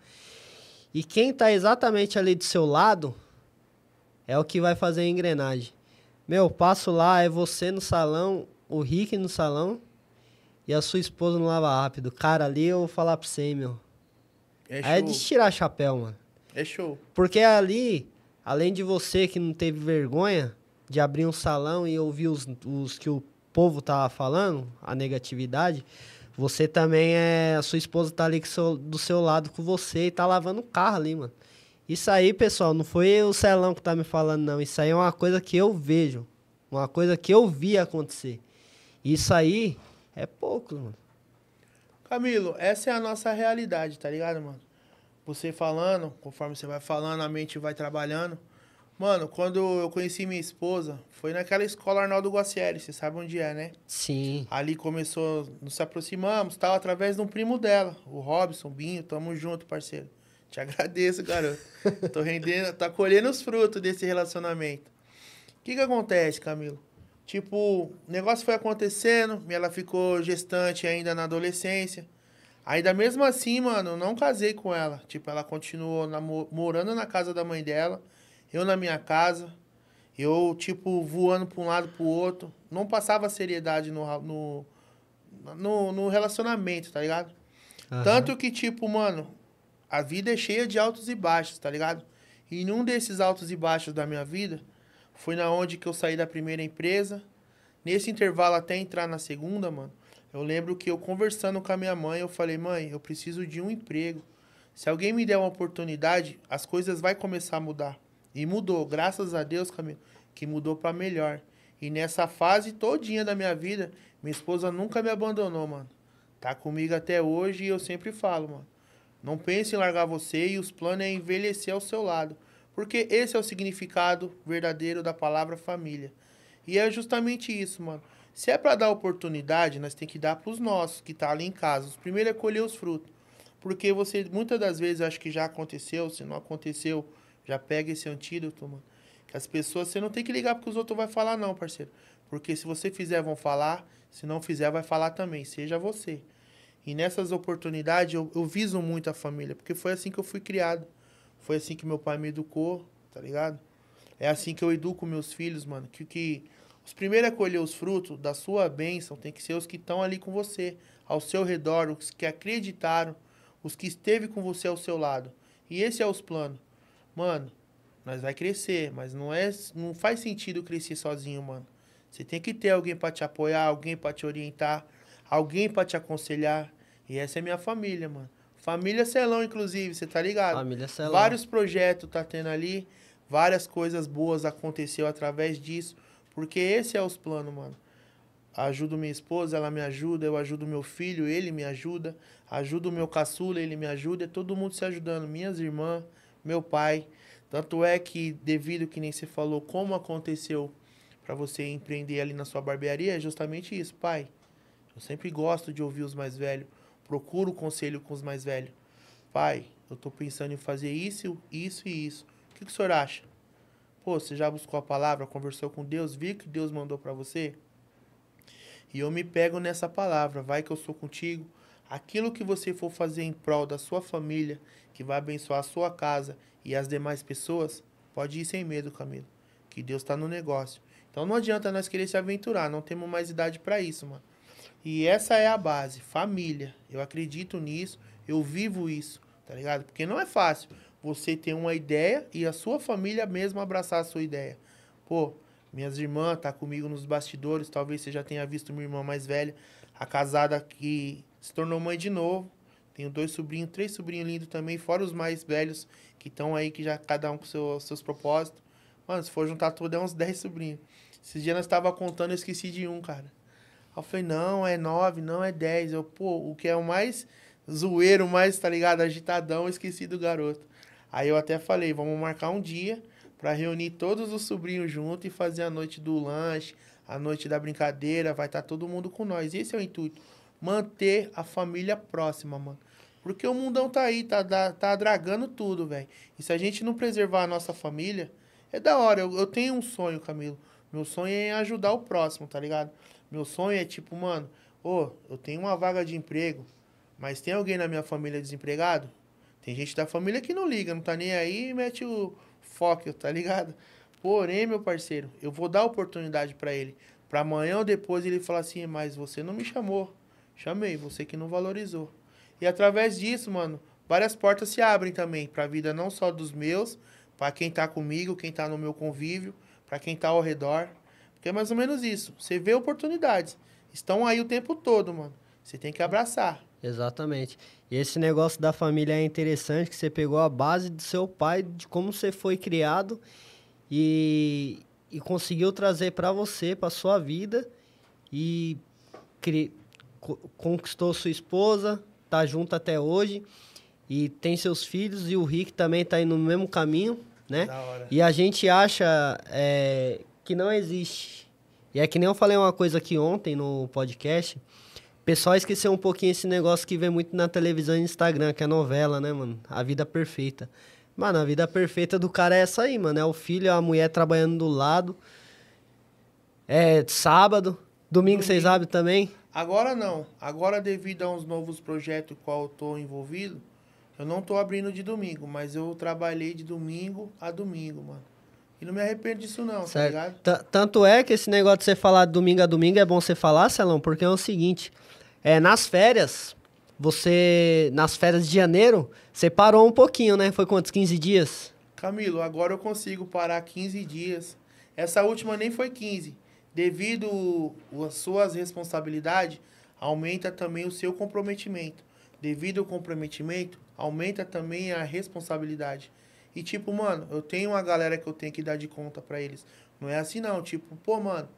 E quem está exatamente ali do seu lado é o que vai fazer a engrenagem. Meu, passo lá, é você no salão, o Rick no salão e a sua esposa não lava rápido. Cara, ali eu vou falar pra você, meu. É, show. é de tirar chapéu, mano. É show. Porque ali, além de você que não teve vergonha de abrir um salão e ouvir os, os que o povo tava falando, a negatividade, você também é. A sua esposa tá ali seu, do seu lado com você e tá lavando o carro ali, mano. Isso aí, pessoal, não foi o Celão que tá me falando, não. Isso aí é uma coisa que eu vejo. Uma coisa que eu vi acontecer. Isso aí é pouco, mano. Camilo, essa é a nossa realidade, tá ligado, mano? Você falando, conforme você vai falando, a mente vai trabalhando. Mano, quando eu conheci minha esposa, foi naquela escola Arnaldo Guacieri, você sabe onde é, né? Sim. Ali começou, nos aproximamos, tal, através de um primo dela, o Robson, Binho, tamo junto, parceiro. Te <laughs> agradeço, garoto. Tô rendendo, tá colhendo os frutos desse relacionamento. O que que acontece, Camilo? Tipo, o negócio foi acontecendo, ela ficou gestante ainda na adolescência. Ainda mesmo assim, mano, não casei com ela. Tipo, ela continuou na, morando na casa da mãe dela, eu na minha casa. Eu, tipo, voando para um lado para o outro. Não passava seriedade no, no, no, no relacionamento, tá ligado? Uhum. Tanto que, tipo, mano, a vida é cheia de altos e baixos, tá ligado? E num desses altos e baixos da minha vida, foi na onde que eu saí da primeira empresa. Nesse intervalo até entrar na segunda, mano, eu lembro que eu conversando com a minha mãe, eu falei: "Mãe, eu preciso de um emprego. Se alguém me der uma oportunidade, as coisas vai começar a mudar". E mudou, graças a Deus, Camilo, que mudou para melhor. E nessa fase todinha da minha vida, minha esposa nunca me abandonou, mano. Tá comigo até hoje e eu sempre falo, mano. Não pense em largar você e os planos é envelhecer ao seu lado. Porque esse é o significado verdadeiro da palavra família. E é justamente isso, mano. Se é para dar oportunidade, nós tem que dar para os nossos que tá ali em casa. O primeiro é colher os frutos. Porque você, muitas das vezes, acho que já aconteceu, se não aconteceu, já pega esse antídoto, mano. Que as pessoas, você não tem que ligar porque os outros vão falar, não, parceiro. Porque se você fizer, vão falar. Se não fizer, vai falar também. Seja você. E nessas oportunidades, eu, eu viso muito a família, porque foi assim que eu fui criado. Foi assim que meu pai me educou, tá ligado? É assim que eu educo meus filhos, mano. Que, que os primeiros a colher os frutos da sua bênção tem que ser os que estão ali com você, ao seu redor, os que acreditaram, os que esteve com você ao seu lado. E esse é os planos. Mano, nós vai crescer, mas não é, não faz sentido crescer sozinho, mano. Você tem que ter alguém para te apoiar, alguém para te orientar, alguém para te aconselhar. E essa é minha família, mano. Família Celão, inclusive, você tá ligado? Família Celão. Vários projetos tá tendo ali, várias coisas boas aconteceu através disso, porque esse é os planos, mano. Ajudo minha esposa, ela me ajuda, eu ajudo meu filho, ele me ajuda, ajudo meu caçula, ele me ajuda, é todo mundo se ajudando, minhas irmãs, meu pai. Tanto é que, devido que nem você falou, como aconteceu para você empreender ali na sua barbearia, é justamente isso, pai. Eu sempre gosto de ouvir os mais velhos procura o conselho com os mais velhos. Pai, eu tô pensando em fazer isso, isso e isso. O que, que o senhor acha? Pô, você já buscou a palavra, conversou com Deus, viu que Deus mandou para você? E eu me pego nessa palavra, vai que eu sou contigo. Aquilo que você for fazer em prol da sua família, que vai abençoar a sua casa e as demais pessoas, pode ir sem medo, Camilo, que Deus está no negócio. Então não adianta nós querer se aventurar, não temos mais idade para isso, mano. E essa é a base, família. Eu acredito nisso, eu vivo isso, tá ligado? Porque não é fácil você ter uma ideia e a sua família mesmo abraçar a sua ideia. Pô, minhas irmãs tá comigo nos bastidores, talvez você já tenha visto minha irmã mais velha, a casada que se tornou mãe de novo. Tenho dois sobrinhos, três sobrinhos lindos também, fora os mais velhos que estão aí, que já cada um com seu, seus propósitos. Mano, se for juntar tudo, é uns 10 sobrinhos. Esses dias nós estava contando, eu esqueci de um, cara eu falei, não, é nove não é dez Eu, pô, o que é o mais zoeiro, mais, tá ligado, agitadão, esqueci do garoto. Aí eu até falei, vamos marcar um dia para reunir todos os sobrinhos junto e fazer a noite do lanche, a noite da brincadeira, vai estar tá todo mundo com nós. Esse é o intuito, manter a família próxima, mano. Porque o mundão tá aí, tá, tá dragando tudo, velho. E se a gente não preservar a nossa família, é da hora. Eu, eu tenho um sonho, Camilo. Meu sonho é ajudar o próximo, tá ligado? Meu sonho é tipo, mano, ô, oh, eu tenho uma vaga de emprego, mas tem alguém na minha família desempregado? Tem gente da família que não liga, não tá nem aí e mete o foco, tá ligado? Porém, meu parceiro, eu vou dar oportunidade para ele. Pra amanhã ou depois ele falar assim, mas você não me chamou. Chamei, você que não valorizou. E através disso, mano, várias portas se abrem também pra vida não só dos meus, para quem tá comigo, quem tá no meu convívio, para quem tá ao redor. Então é mais ou menos isso. Você vê oportunidades. Estão aí o tempo todo, mano. Você tem que abraçar. Exatamente. E esse negócio da família é interessante, que você pegou a base do seu pai, de como você foi criado e, e conseguiu trazer para você, para sua vida e cri, co, conquistou sua esposa, tá junto até hoje e tem seus filhos e o Rick também tá indo no mesmo caminho, né? E a gente acha é, que não existe. E é que nem eu falei uma coisa aqui ontem no podcast. O pessoal esqueceu um pouquinho esse negócio que vê muito na televisão e no Instagram, que é novela, né, mano? A vida perfeita. Mano, a vida perfeita do cara é essa aí, mano. É o filho, é a mulher trabalhando do lado. É sábado. Domingo, vocês abrem também? Agora não. Agora, devido a uns novos projetos com qual eu tô envolvido, eu não tô abrindo de domingo, mas eu trabalhei de domingo a domingo, mano. E não me arrependo disso, não, tá certo. tá ligado? tanto é que esse negócio de você falar domingo a domingo é bom você falar, Celão, porque é o seguinte: é, nas férias, você. Nas férias de janeiro, você parou um pouquinho, né? Foi quantos? 15 dias? Camilo, agora eu consigo parar 15 dias. Essa última nem foi 15. Devido às suas responsabilidades, aumenta também o seu comprometimento. Devido ao comprometimento, aumenta também a responsabilidade. E tipo, mano, eu tenho uma galera que eu tenho que dar de conta pra eles. Não é assim não, tipo, pô, mano,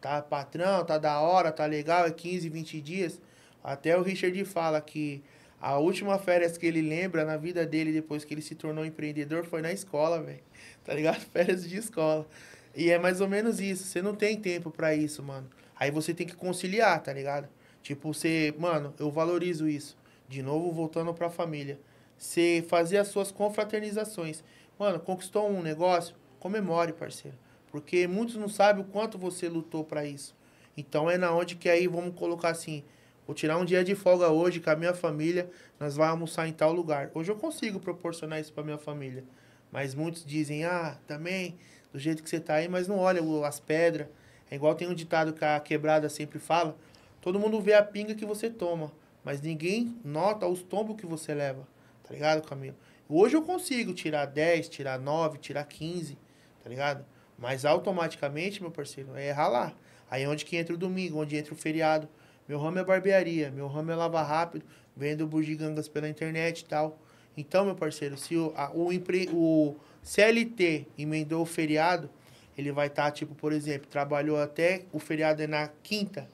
tá patrão, tá da hora, tá legal, é 15, 20 dias. Até o Richard fala que a última férias que ele lembra na vida dele depois que ele se tornou empreendedor foi na escola, velho. <laughs> Tá ligado? <laughs> Férias de escola. E é mais ou menos isso. Você não tem tempo para isso, mano. Aí você tem que conciliar, tá ligado? Tipo, você, mano, eu valorizo isso. De novo voltando para a família. Você fazer as suas confraternizações. Mano, conquistou um negócio? Comemore, parceiro. Porque muitos não sabem o quanto você lutou para isso. Então é na onde que aí vamos colocar assim, vou tirar um dia de folga hoje com a minha família, nós vamos almoçar em tal lugar. Hoje eu consigo proporcionar isso para minha família. Mas muitos dizem, ah, também, do jeito que você tá aí, mas não olha as pedras. É igual tem um ditado que a quebrada sempre fala, todo mundo vê a pinga que você toma, mas ninguém nota os tombos que você leva. Tá ligado, Camilo? Hoje eu consigo tirar 10, tirar 9, tirar 15, tá ligado? Mas automaticamente, meu parceiro, é ralar. Aí é onde que entra o domingo, onde entra o feriado. Meu ramo é barbearia, meu ramo é lava rápido, vendo bugigangas pela internet e tal. Então, meu parceiro, se o, a, o, empre, o CLT emendou o feriado, ele vai estar, tá, tipo, por exemplo, trabalhou até. O feriado é na quinta,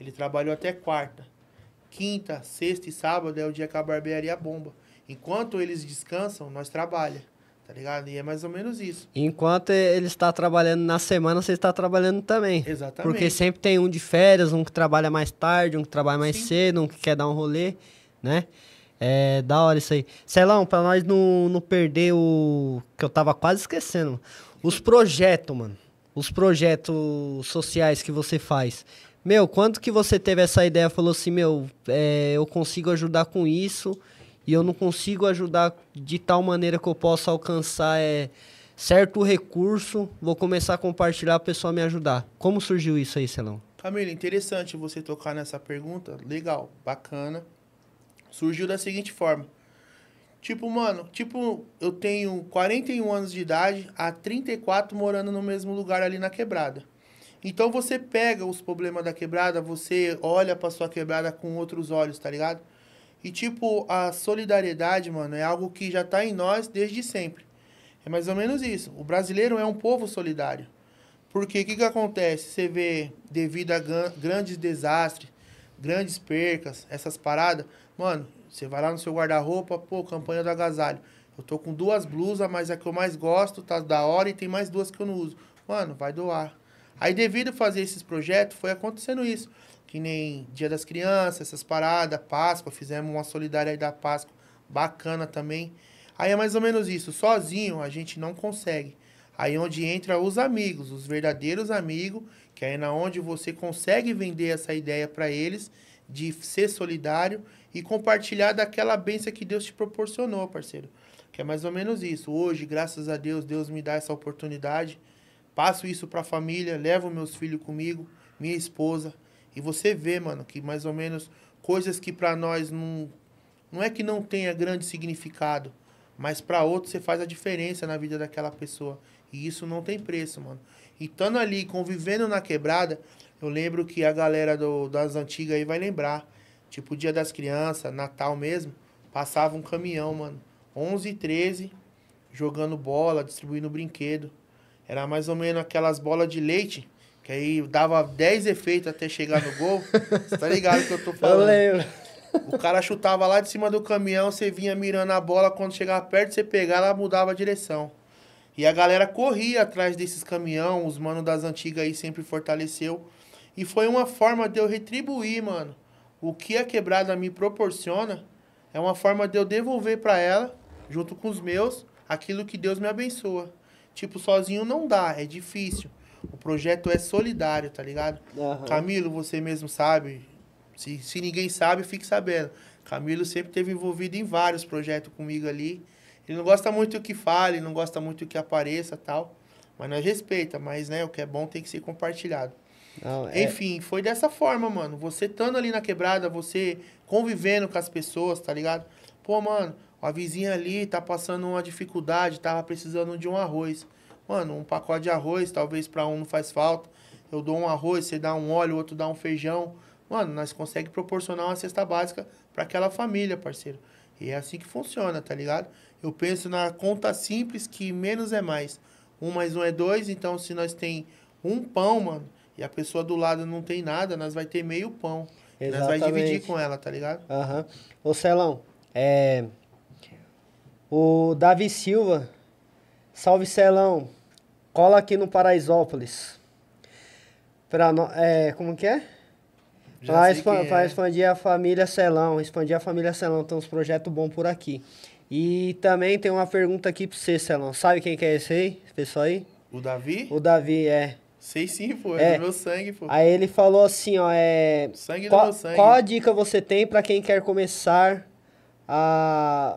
ele trabalhou até quarta. Quinta, sexta e sábado é o dia que a barbearia bomba. Enquanto eles descansam, nós trabalha. Tá ligado? E é mais ou menos isso. Enquanto ele está trabalhando na semana, você está trabalhando também. Exatamente. Porque sempre tem um de férias, um que trabalha mais tarde, um que trabalha mais Sim. cedo, um que quer dar um rolê, né? É da hora isso aí. Celão, para nós não, não perder o. que eu tava quase esquecendo. Os projetos, mano. Os projetos sociais que você faz. Meu, quanto que você teve essa ideia? Falou assim, meu, é, eu consigo ajudar com isso e eu não consigo ajudar de tal maneira que eu possa alcançar é, certo recurso, vou começar a compartilhar a pessoa me ajudar. Como surgiu isso aí, Celão? Camilo, interessante você tocar nessa pergunta. Legal, bacana. Surgiu da seguinte forma. Tipo, mano, tipo, eu tenho 41 anos de idade, há 34 morando no mesmo lugar ali na quebrada. Então você pega os problemas da quebrada, você olha para sua quebrada com outros olhos, tá ligado? E, tipo, a solidariedade, mano, é algo que já tá em nós desde sempre. É mais ou menos isso. O brasileiro é um povo solidário. Porque o que, que acontece? Você vê, devido a grandes desastres, grandes percas, essas paradas, mano, você vai lá no seu guarda-roupa, pô, campanha do agasalho. Eu tô com duas blusas, mas a que eu mais gosto tá da hora e tem mais duas que eu não uso. Mano, vai doar. Aí, devido a fazer esses projetos, foi acontecendo isso. Que nem Dia das Crianças, essas paradas, Páscoa, fizemos uma solidária aí da Páscoa bacana também. Aí é mais ou menos isso. Sozinho a gente não consegue. Aí onde entra os amigos, os verdadeiros amigos, que é na onde você consegue vender essa ideia para eles de ser solidário e compartilhar daquela benção que Deus te proporcionou, parceiro. Que é mais ou menos isso. Hoje, graças a Deus, Deus me dá essa oportunidade Passo isso para a família, levo meus filhos comigo, minha esposa. E você vê, mano, que mais ou menos coisas que para nós não não é que não tenha grande significado, mas para outro você faz a diferença na vida daquela pessoa. E isso não tem preço, mano. E estando ali, convivendo na quebrada, eu lembro que a galera do, das antigas aí vai lembrar. Tipo, dia das crianças, Natal mesmo, passava um caminhão, mano. 11 e 13, jogando bola, distribuindo brinquedo. Era mais ou menos aquelas bolas de leite, que aí dava 10 efeitos até chegar no gol. Você tá ligado que eu tô falando? Eu lembro. O cara chutava lá de cima do caminhão, você vinha mirando a bola, quando chegava perto, você pegava, ela mudava a direção. E a galera corria atrás desses caminhão, os manos das antigas aí sempre fortaleceu. E foi uma forma de eu retribuir, mano. O que a quebrada me proporciona é uma forma de eu devolver para ela, junto com os meus, aquilo que Deus me abençoa. Tipo, sozinho não dá, é difícil. O projeto é solidário, tá ligado? Uhum. Camilo, você mesmo sabe. Se, se ninguém sabe, fique sabendo. Camilo sempre teve envolvido em vários projetos comigo ali. Ele não gosta muito do que fale, não gosta muito do que apareça tal. Mas nós respeita, mas né, o que é bom tem que ser compartilhado. Não, é... Enfim, foi dessa forma, mano. Você estando ali na quebrada, você convivendo com as pessoas, tá ligado? Pô, mano, a vizinha ali tá passando uma dificuldade, tava precisando de um arroz. Mano, um pacote de arroz, talvez para um não faz falta. Eu dou um arroz, você dá um óleo, outro dá um feijão. Mano, nós conseguimos proporcionar uma cesta básica para aquela família, parceiro. E é assim que funciona, tá ligado? Eu penso na conta simples que menos é mais. Um mais um é dois, então se nós tem um pão, mano, e a pessoa do lado não tem nada, nós vai ter meio pão. Exatamente. Nós vai dividir com ela, tá ligado? Aham. Uhum. Ô Celão, é, o Davi Silva, salve Celão, cola aqui no Paraisópolis. Pra no, é, como que é? Pra, é. pra, expandir a família Celão, expandir a família Celão, tem uns projetos bons por aqui. E também tem uma pergunta aqui pra você, Celão. Sabe quem que é esse aí? pessoal aí? O Davi? O Davi, é. Sei sim, pô, é, é do meu sangue, pô. Aí ele falou assim, ó, é... Sangue qual, do meu sangue. Qual a dica você tem para quem quer começar a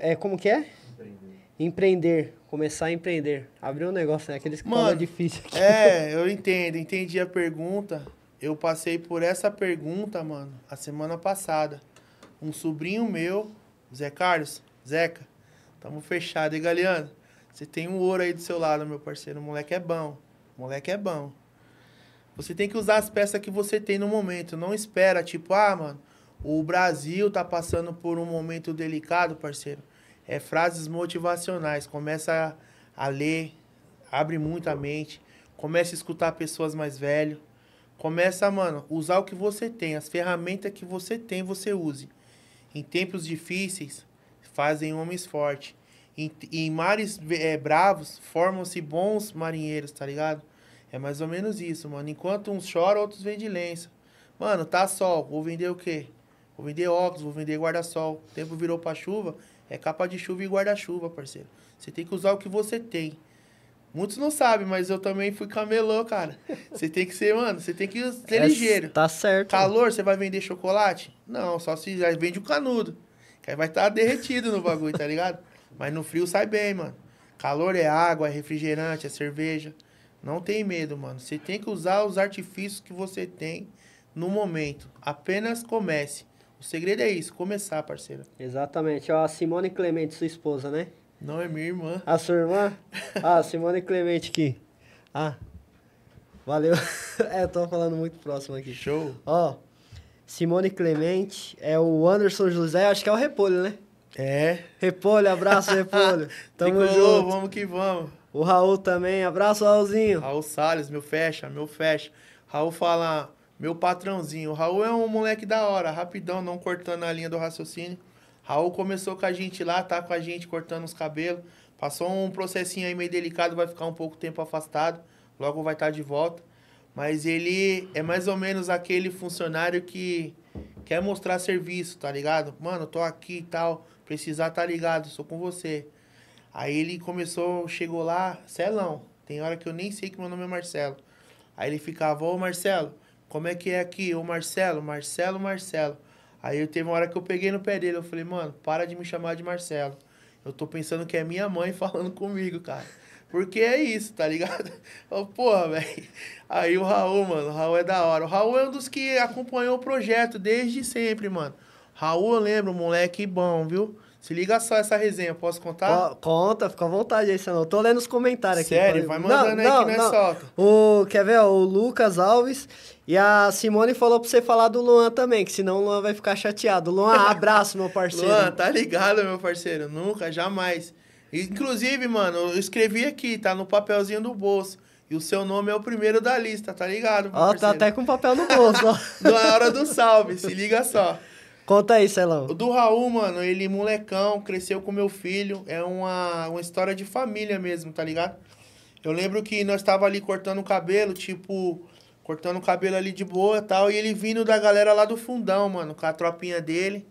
é, como que é? Empreender. empreender. Começar a empreender. Abrir um negócio, né? Aqueles que Mano, é difícil aqui. É, <laughs> eu entendo. Entendi a pergunta. Eu passei por essa pergunta, mano, a semana passada. Um sobrinho meu, Zé Carlos, Zeca, tamo fechado, hein, Galeano? Você tem um ouro aí do seu lado, meu parceiro. O moleque é bom. O moleque é bom. Você tem que usar as peças que você tem no momento. Não espera, tipo, ah, mano, o Brasil tá passando por um momento delicado, parceiro. É frases motivacionais. Começa a, a ler, abre muito a mente. Começa a escutar pessoas mais velhas. Começa, mano, usar o que você tem, as ferramentas que você tem, você use. Em tempos difíceis, fazem homens fortes. Em, em mares é, bravos, formam-se bons marinheiros, tá ligado? É mais ou menos isso, mano. Enquanto uns choram, outros vendem lenço. Mano, tá sol, vou vender o quê? Vou vender óculos, vou vender guarda-sol. O tempo virou pra chuva, é capa de chuva e guarda-chuva, parceiro. Você tem que usar o que você tem. Muitos não sabem, mas eu também fui camelô, cara. <laughs> Você tem que ser, mano, você tem que ser é, ligeiro. Tá certo. Calor, você vai vender chocolate? Não, só se vende o canudo. Que aí vai estar tá derretido no bagulho, tá ligado? <laughs> Mas no frio sai bem, mano. Calor é água, é refrigerante, é cerveja. Não tem medo, mano. Você tem que usar os artifícios que você tem no momento. Apenas comece. O segredo é isso, começar, parceiro. Exatamente. Ó, a Simone Clemente, sua esposa, né? Não, é minha irmã. A sua irmã? <laughs> ah, Simone Clemente aqui. Ah, valeu. <laughs> é, eu tô falando muito próximo aqui. Show. Ó, Simone Clemente, é o Anderson José, acho que é o Repolho, né? É. Repolho, abraço, Repolho. <laughs> Tamo junto. vamos que vamos. O Raul também, abraço, Raulzinho. Raul Salles, meu fecha, meu fecha. Raul fala meu patrãozinho, o Raul é um moleque da hora, rapidão, não cortando a linha do raciocínio. Raul começou com a gente lá, tá com a gente cortando os cabelos. Passou um processinho aí meio delicado, vai ficar um pouco tempo afastado, logo vai estar tá de volta. Mas ele é mais ou menos aquele funcionário que quer mostrar serviço, tá ligado? Mano, tô aqui e tal, precisar tá ligado, sou com você. Aí ele começou, chegou lá, Celão. Tem hora que eu nem sei que meu nome é Marcelo. Aí ele ficava, ô Marcelo, como é que é aqui? O Marcelo, Marcelo, Marcelo. Aí eu teve uma hora que eu peguei no pé dele, eu falei, mano, para de me chamar de Marcelo. Eu tô pensando que é minha mãe <laughs> falando comigo, cara. Porque é isso, tá ligado? Oh, <laughs> porra, velho. Aí o Raul, mano, o Raul é da hora. O Raul é um dos que acompanhou o projeto desde sempre, mano. Raul, eu lembro, moleque bom, viu? Se liga só essa resenha, posso contar? Co conta, fica à vontade aí, senão. Eu tô lendo os comentários aqui. Sério, vai mandando não, aí não, que não, não. é solta. O, quer ver, ó, o Lucas Alves e a Simone falou pra você falar do Luan também, que senão o Luan vai ficar chateado. Luan, <laughs> abraço, meu parceiro. Luan, tá ligado, meu parceiro? Nunca, jamais. Inclusive, mano, eu escrevi aqui, tá no papelzinho do bolso. E o seu nome é o primeiro da lista, tá ligado? Ó, tá até com papel no bolso, ó. <laughs> Na hora do salve, se liga só. Conta aí, Celão. O do Raul, mano, ele molecão, cresceu com meu filho. É uma, uma história de família mesmo, tá ligado? Eu lembro que nós estava ali cortando o cabelo, tipo, cortando o cabelo ali de boa e tal. E ele vindo da galera lá do fundão, mano, com a tropinha dele.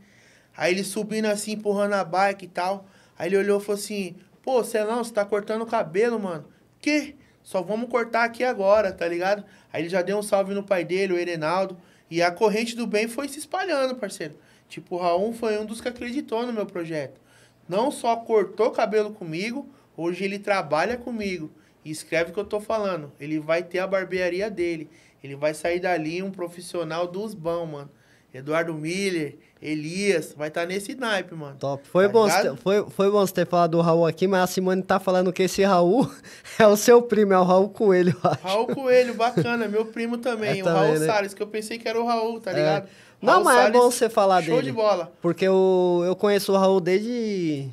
Aí ele subindo assim, empurrando a bike e tal. Aí ele olhou e falou assim: Pô, Celão, você tá cortando o cabelo, mano. Que? Só vamos cortar aqui agora, tá ligado? Aí ele já deu um salve no pai dele, o Erenaldo. E a corrente do bem foi se espalhando, parceiro. Tipo, o Raul foi um dos que acreditou no meu projeto. Não só cortou cabelo comigo, hoje ele trabalha comigo. E escreve o que eu tô falando. Ele vai ter a barbearia dele. Ele vai sair dali um profissional dos bons, mano. Eduardo Miller, Elias, vai estar tá nesse naipe, mano. Top. Foi, tá bom ter, foi, foi bom você ter falado do Raul aqui, mas a Simone tá falando que esse Raul <laughs> é o seu primo, é o Raul Coelho, eu acho. Raul Coelho, bacana, meu primo também, <laughs> é o também, Raul né? Salles, que eu pensei que era o Raul, tá é. ligado? Não, mas Salles, é bom você falar show dele. Show de bola. Porque eu, eu conheço o Raul desde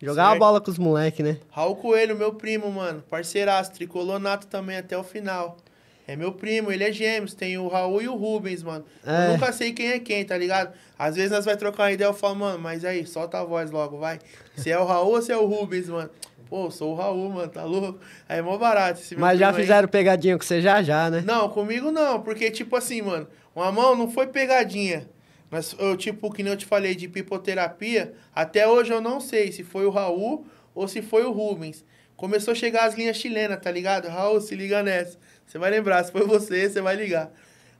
jogar a bola com os moleques, né? Raul Coelho, meu primo, mano. Parceiraço, tricolor nato também até o final. É meu primo, ele é gêmeos, tem o Raul e o Rubens, mano. É. Eu nunca sei quem é quem, tá ligado? Às vezes nós vai trocar uma ideia, eu falo, mano, mas aí, solta a voz logo, vai. Se é o Raul ou se é o Rubens, mano? Pô, sou o Raul, mano, tá louco? Aí é mó barato esse meu Mas já fizeram aí. pegadinha com você já já, né? Não, comigo não, porque tipo assim, mano, uma mão não foi pegadinha. Mas eu, tipo, que nem eu te falei de pipoterapia, até hoje eu não sei se foi o Raul ou se foi o Rubens. Começou a chegar as linhas chilenas, tá ligado? Raul, se liga nessa. Você vai lembrar, se foi você, você vai ligar.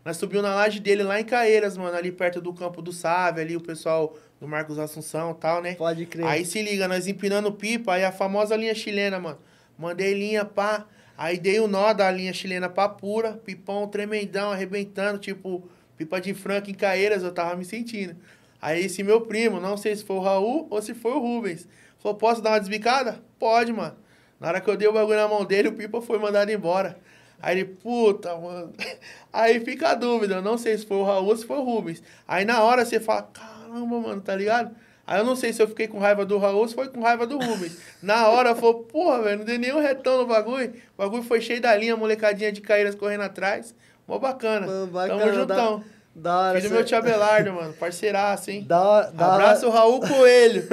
Nós subiu na laje dele lá em Caeiras, mano, ali perto do campo do Sávio, ali o pessoal do Marcos Assunção e tal, né? Pode crer. Aí se liga, nós empinando pipa, aí a famosa linha chilena, mano. Mandei linha, pá. Pra... Aí dei o um nó da linha chilena pura, pipão tremendão, arrebentando, tipo pipa de franca em Caeiras, eu tava me sentindo. Aí esse meu primo, não sei se foi o Raul ou se foi o Rubens, falou: posso dar uma desbicada? Pode, mano. Na hora que eu dei o bagulho na mão dele, o pipa foi mandado embora. Aí ele, puta, mano. <laughs> Aí fica a dúvida, eu não sei se foi o Raul ou se foi o Rubens. Aí na hora você fala: caramba, mano, tá ligado? Aí eu não sei se eu fiquei com raiva do Raul ou se foi com raiva do Rubens. Na hora falei, porra, velho, não dei nenhum retão no bagulho. O bagulho foi cheio da linha, molecadinha de Caíras correndo atrás. Mó bacana. Mano, bacana Tamo juntão. Da, da hora. Filho você... meu é tio Abelardo, mano. Parceiraço, hein? Da, da Abraço, hora... Raul Coelho.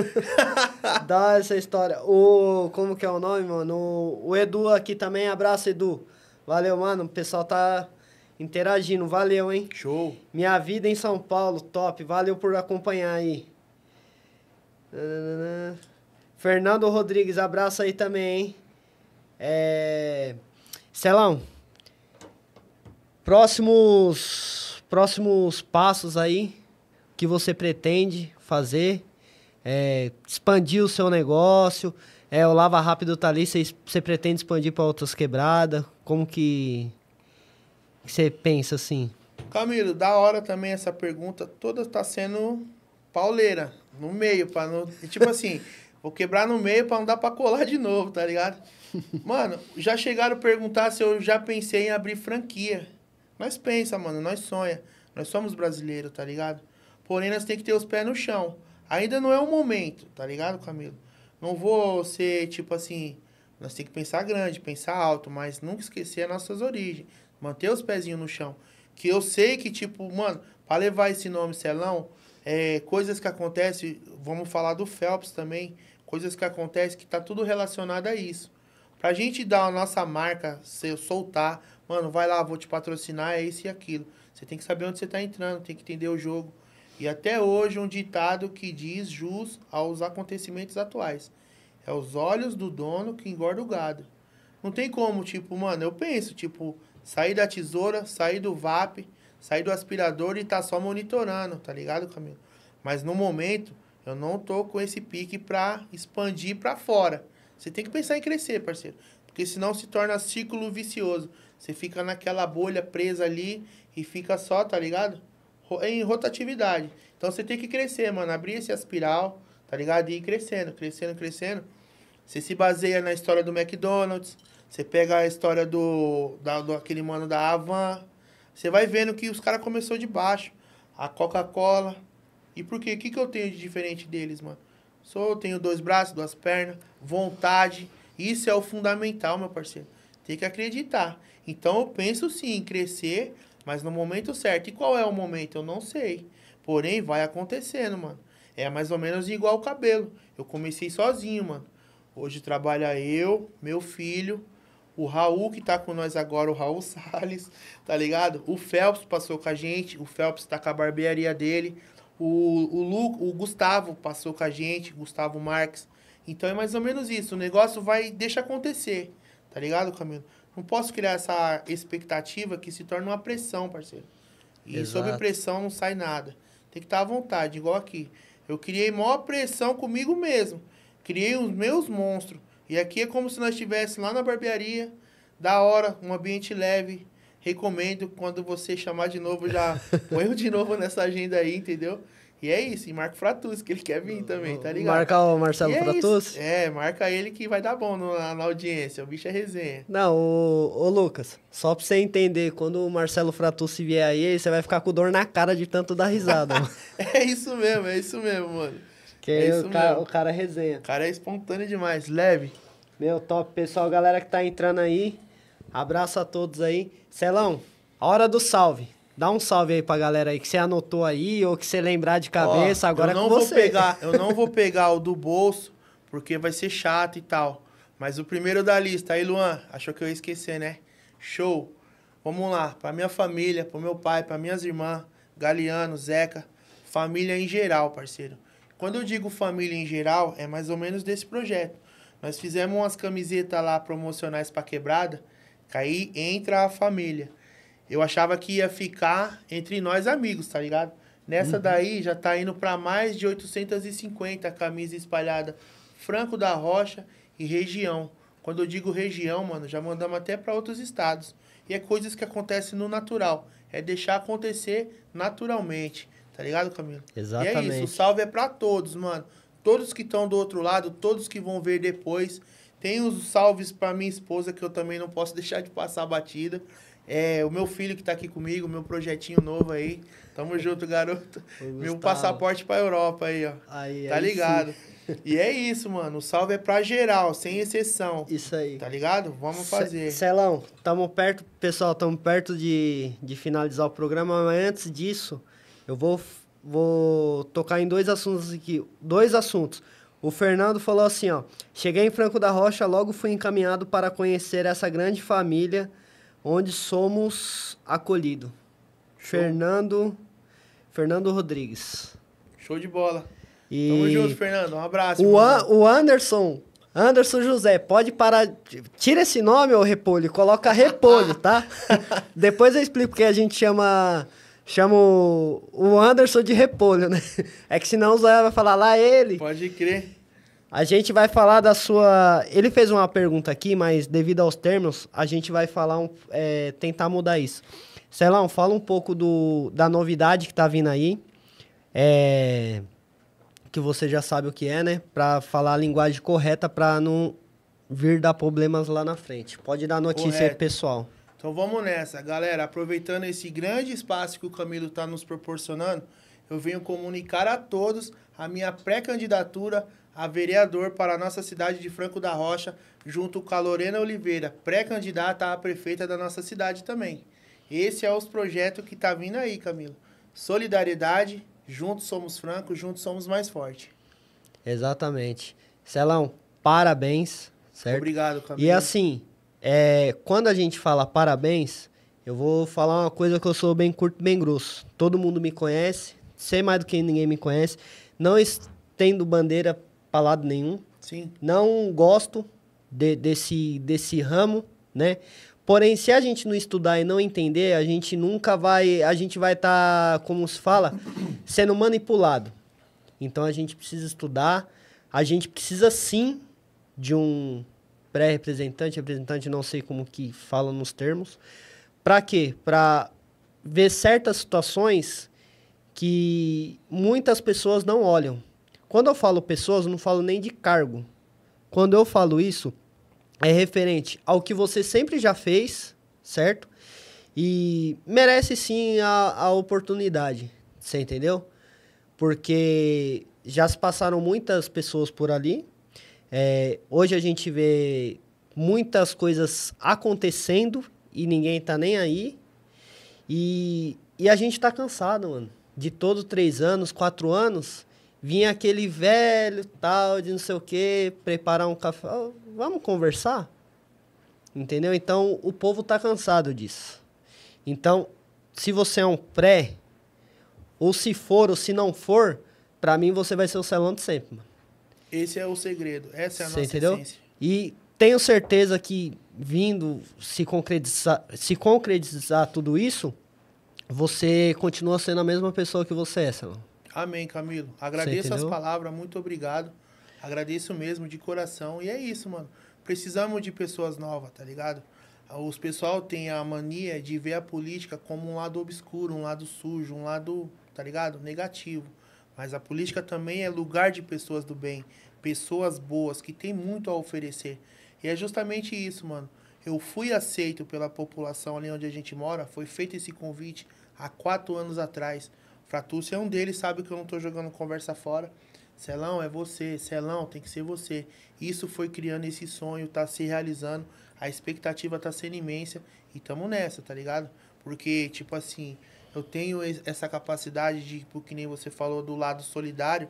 <laughs> da hora essa história. O... Como que é o nome, mano? O, o Edu aqui também. Abraço, Edu. Valeu, mano. O pessoal tá interagindo. Valeu, hein? Show. Minha vida em São Paulo, top. Valeu por acompanhar aí. Fernando Rodrigues, abraço aí também, hein? É... Celão, próximos, próximos passos aí que você pretende fazer, é, expandir o seu negócio, é, o Lava Rápido tá ali, você pretende expandir para outras quebradas, como que você pensa assim? Camilo, da hora também essa pergunta, toda está sendo pauleira. No meio, pra não. Tipo assim, vou quebrar no meio pra não dar pra colar de novo, tá ligado? <laughs> Mano, já chegaram a perguntar se eu já pensei em abrir franquia. Nós pensa, mano, nós sonha. Nós somos brasileiros, tá ligado? Porém, nós tem que ter os pés no chão. Ainda não é o momento, tá ligado, Camilo? Não vou ser, tipo assim, nós tem que pensar grande, pensar alto, mas nunca esquecer as nossas origens. Manter os pezinhos no chão. Que eu sei que, tipo, mano, pra levar esse nome, Celão, é, coisas que acontecem, vamos falar do Phelps também, coisas que acontecem que tá tudo relacionado a isso. Pra gente dar a nossa marca, se soltar, mano, vai lá, vou te patrocinar, é isso e aquilo. Você tem que saber onde você tá entrando, tem que entender o jogo. E até hoje um ditado que diz jus aos acontecimentos atuais. É os olhos do dono que engorda o gado. Não tem como, tipo, mano, eu penso, tipo, sair da tesoura, sair do VAP, saí do aspirador e tá só monitorando, tá ligado, Camilo? Mas no momento, eu não tô com esse pique pra expandir pra fora. Você tem que pensar em crescer, parceiro. Porque senão se torna círculo vicioso. Você fica naquela bolha presa ali e fica só, tá ligado? Em rotatividade. Então você tem que crescer, mano. Abrir esse aspiral, tá ligado? E ir crescendo, crescendo, crescendo. Você se baseia na história do McDonald's. Você pega a história do, da, do aquele mano da Avan, você vai vendo que os caras começou de baixo. A Coca-Cola. E por quê? O que, que eu tenho de diferente deles, mano? Sou, tenho dois braços, duas pernas, vontade. Isso é o fundamental, meu parceiro. Tem que acreditar. Então eu penso sim em crescer, mas no momento certo. E qual é o momento? Eu não sei. Porém, vai acontecendo, mano. É mais ou menos igual o cabelo. Eu comecei sozinho, mano. Hoje trabalha eu, meu filho, o Raul que tá com nós agora, o Raul <laughs> Salles, tá ligado? O Phelps passou com a gente, o Phelps tá com a barbearia dele. O, o, Lu, o Gustavo passou com a gente, Gustavo Marques. Então é mais ou menos isso. O negócio vai, deixa acontecer, tá ligado, Camilo? Não posso criar essa expectativa que se torna uma pressão, parceiro. E Exato. sob pressão não sai nada. Tem que estar tá à vontade, igual aqui. Eu criei maior pressão comigo mesmo. Criei os meus monstros. E aqui é como se nós estivéssemos lá na barbearia, da hora, um ambiente leve. Recomendo quando você chamar de novo, já <laughs> põe de novo nessa agenda aí, entendeu? E é isso, e marca o Fratus, que ele quer vir também, tá ligado? Marca o Marcelo e é Fratus? É, marca ele que vai dar bom no, na, audiência, o bicho é resenha. Não, ô, Lucas, só pra você entender, quando o Marcelo Fratus vier aí, você vai ficar com dor na cara de tanto dar risada. <laughs> é isso mesmo, é isso mesmo, mano. Que é o, cara, mesmo. o cara é resenha. O cara é espontâneo demais, leve. Meu, top. Pessoal, galera que tá entrando aí, abraço a todos aí. Celão, hora do salve. Dá um salve aí pra galera aí que você anotou aí ou que você lembrar de cabeça, Ó, agora eu é não é com vou você. Pegar, eu não vou <laughs> pegar o do bolso, porque vai ser chato e tal. Mas o primeiro da lista, aí Luan, achou que eu ia esquecer, né? Show. Vamos lá, pra minha família, pro meu pai, pra minhas irmãs, Galeano, Zeca, família em geral, parceiro. Quando eu digo família em geral, é mais ou menos desse projeto. Nós fizemos umas camisetas lá promocionais para quebrada, que aí entra a família. Eu achava que ia ficar entre nós amigos, tá ligado? Nessa uhum. daí já tá indo para mais de 850 camisas espalhadas Franco da Rocha e região. Quando eu digo região, mano, já mandamos até para outros estados. E é coisas que acontecem no natural. É deixar acontecer naturalmente. Tá ligado, Camilo? Exatamente. E é isso. O salve é pra todos, mano todos que estão do outro lado, todos que vão ver depois. Tem os salves para minha esposa, que eu também não posso <laughs> deixar de passar a batida. É, o meu filho que está aqui comigo, meu projetinho novo aí. Tamo junto, garoto. <laughs> Meu passaporte pra Europa aí, ó. Aí, tá aí ligado? Sim. <laughs> E é isso, mano. O salve é pra geral, sem exceção. Isso aí. Tá ligado? Vamos fazer. Celão, tamo perto, pessoal, tamo perto de, de finalizar o programa, mas antes disso, eu vou vou tocar em dois assuntos aqui. Dois assuntos. O Fernando falou assim, ó. Cheguei em Franco da Rocha, logo fui encaminhado para conhecer essa grande família onde somos acolhidos. Fernando Fernando Rodrigues. Show de bola. E... Tamo junto, Fernando. Um abraço. O, An o Anderson Anderson José, pode parar. Tira esse nome, ô Repolho, coloca Repolho, <laughs> tá? Depois eu explico porque a gente chama chamo o Anderson de repolho, né? É que senão o Zé vai falar lá ele. Pode crer. A gente vai falar da sua. Ele fez uma pergunta aqui, mas devido aos termos, a gente vai falar um, é, tentar mudar isso. Celão, fala um pouco do, da novidade que tá vindo aí. É, que você já sabe o que é, né? Pra falar a linguagem correta pra não vir dar problemas lá na frente. Pode dar notícia Correto. aí, pessoal. Então vamos nessa, galera. Aproveitando esse grande espaço que o Camilo está nos proporcionando, eu venho comunicar a todos a minha pré-candidatura a vereador para a nossa cidade de Franco da Rocha, junto com a Lorena Oliveira, pré-candidata a prefeita da nossa cidade também. Esse é os projetos que tá vindo aí, Camilo. Solidariedade, juntos somos francos, juntos somos mais fortes. Exatamente. Celão, parabéns, certo? Obrigado, Camilo. E assim, é, quando a gente fala parabéns, eu vou falar uma coisa que eu sou bem curto, bem grosso. Todo mundo me conhece, sei mais do que ninguém me conhece. Não estendo bandeira para lado nenhum. Sim. Não gosto de, desse, desse ramo, né? Porém, se a gente não estudar e não entender, a gente nunca vai. A gente vai estar, tá, como se fala, <coughs> sendo manipulado. Então a gente precisa estudar, a gente precisa sim de um pré-representante, representante, não sei como que fala nos termos. Para quê? Para ver certas situações que muitas pessoas não olham. Quando eu falo pessoas, eu não falo nem de cargo. Quando eu falo isso, é referente ao que você sempre já fez, certo? E merece sim a, a oportunidade, você entendeu? Porque já se passaram muitas pessoas por ali, é, hoje a gente vê muitas coisas acontecendo e ninguém tá nem aí. E, e a gente tá cansado, mano. De todos três anos, quatro anos, vinha aquele velho tal de não sei o que, preparar um café. Oh, vamos conversar? Entendeu? Então o povo tá cansado disso. Então, se você é um pré, ou se for, ou se não for, para mim você vai ser o Celão de sempre, mano. Esse é o segredo. Essa é a Você nossa entendeu? essência. E tenho certeza que vindo se concretizar, se concretizar tudo isso, você continua sendo a mesma pessoa que você é, Celão. Amém, Camilo. Agradeço as palavras, muito obrigado. Agradeço mesmo de coração. E é isso, mano. Precisamos de pessoas novas, tá ligado? Os pessoal tem a mania de ver a política como um lado obscuro, um lado sujo, um lado, tá ligado? Negativo. Mas a política também é lugar de pessoas do bem, pessoas boas que têm muito a oferecer. E é justamente isso, mano. Eu fui aceito pela população ali onde a gente mora, foi feito esse convite há quatro anos atrás. Fratúcio é um deles, sabe que eu não tô jogando conversa fora. Celão, é você. Celão, tem que ser você. Isso foi criando esse sonho, tá se realizando. A expectativa tá sendo imensa. E tamo nessa, tá ligado? Porque, tipo assim, eu tenho essa capacidade de, que nem você falou, do lado solidário.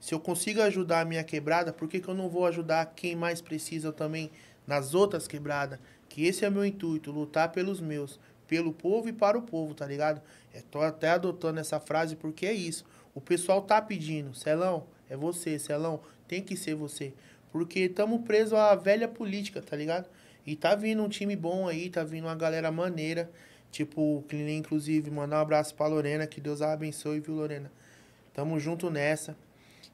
Se eu consigo ajudar a minha quebrada, por que, que eu não vou ajudar quem mais precisa também nas outras quebradas? Que esse é meu intuito, lutar pelos meus, pelo povo e para o povo, tá ligado? Eu tô até adotando essa frase porque é isso. O pessoal tá pedindo, Celão, é você, Celão, tem que ser você. Porque estamos presos à velha política, tá ligado? E tá vindo um time bom aí, tá vindo uma galera maneira. Tipo, queria inclusive mandar um abraço pra Lorena, que Deus a abençoe, viu, Lorena? Tamo junto nessa.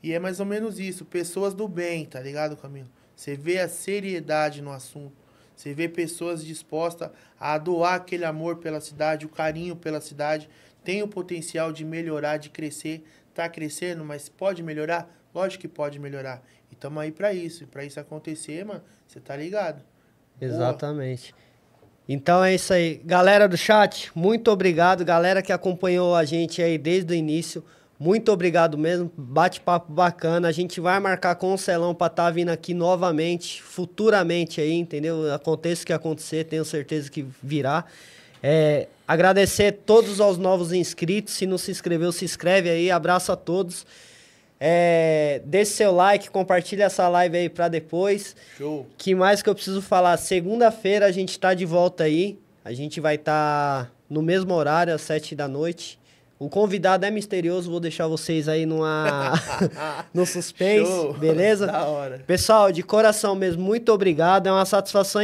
E é mais ou menos isso, pessoas do bem, tá ligado, Camilo? Você vê a seriedade no assunto. Você vê pessoas dispostas a doar aquele amor pela cidade, o carinho pela cidade. Tem o potencial de melhorar, de crescer. Tá crescendo, mas pode melhorar? Lógico que pode melhorar. E tamo aí para isso. E pra isso acontecer, mano, você tá ligado? Exatamente. Boa. Então é isso aí. Galera do chat, muito obrigado. Galera que acompanhou a gente aí desde o início, muito obrigado mesmo. Bate-papo bacana. A gente vai marcar com o Celão para estar tá vindo aqui novamente, futuramente aí, entendeu? Aconteça o que acontecer, tenho certeza que virá. É, agradecer todos aos novos inscritos. Se não se inscreveu, se inscreve aí. Abraço a todos. É, deixe seu like, compartilha essa live aí pra depois. Show. Que mais que eu preciso falar? Segunda-feira a gente tá de volta aí. A gente vai estar tá no mesmo horário, às sete da noite. O convidado é misterioso, vou deixar vocês aí numa <laughs> <laughs> no suspense, Show. beleza? Da hora. Pessoal, de coração mesmo, muito obrigado. É uma satisfação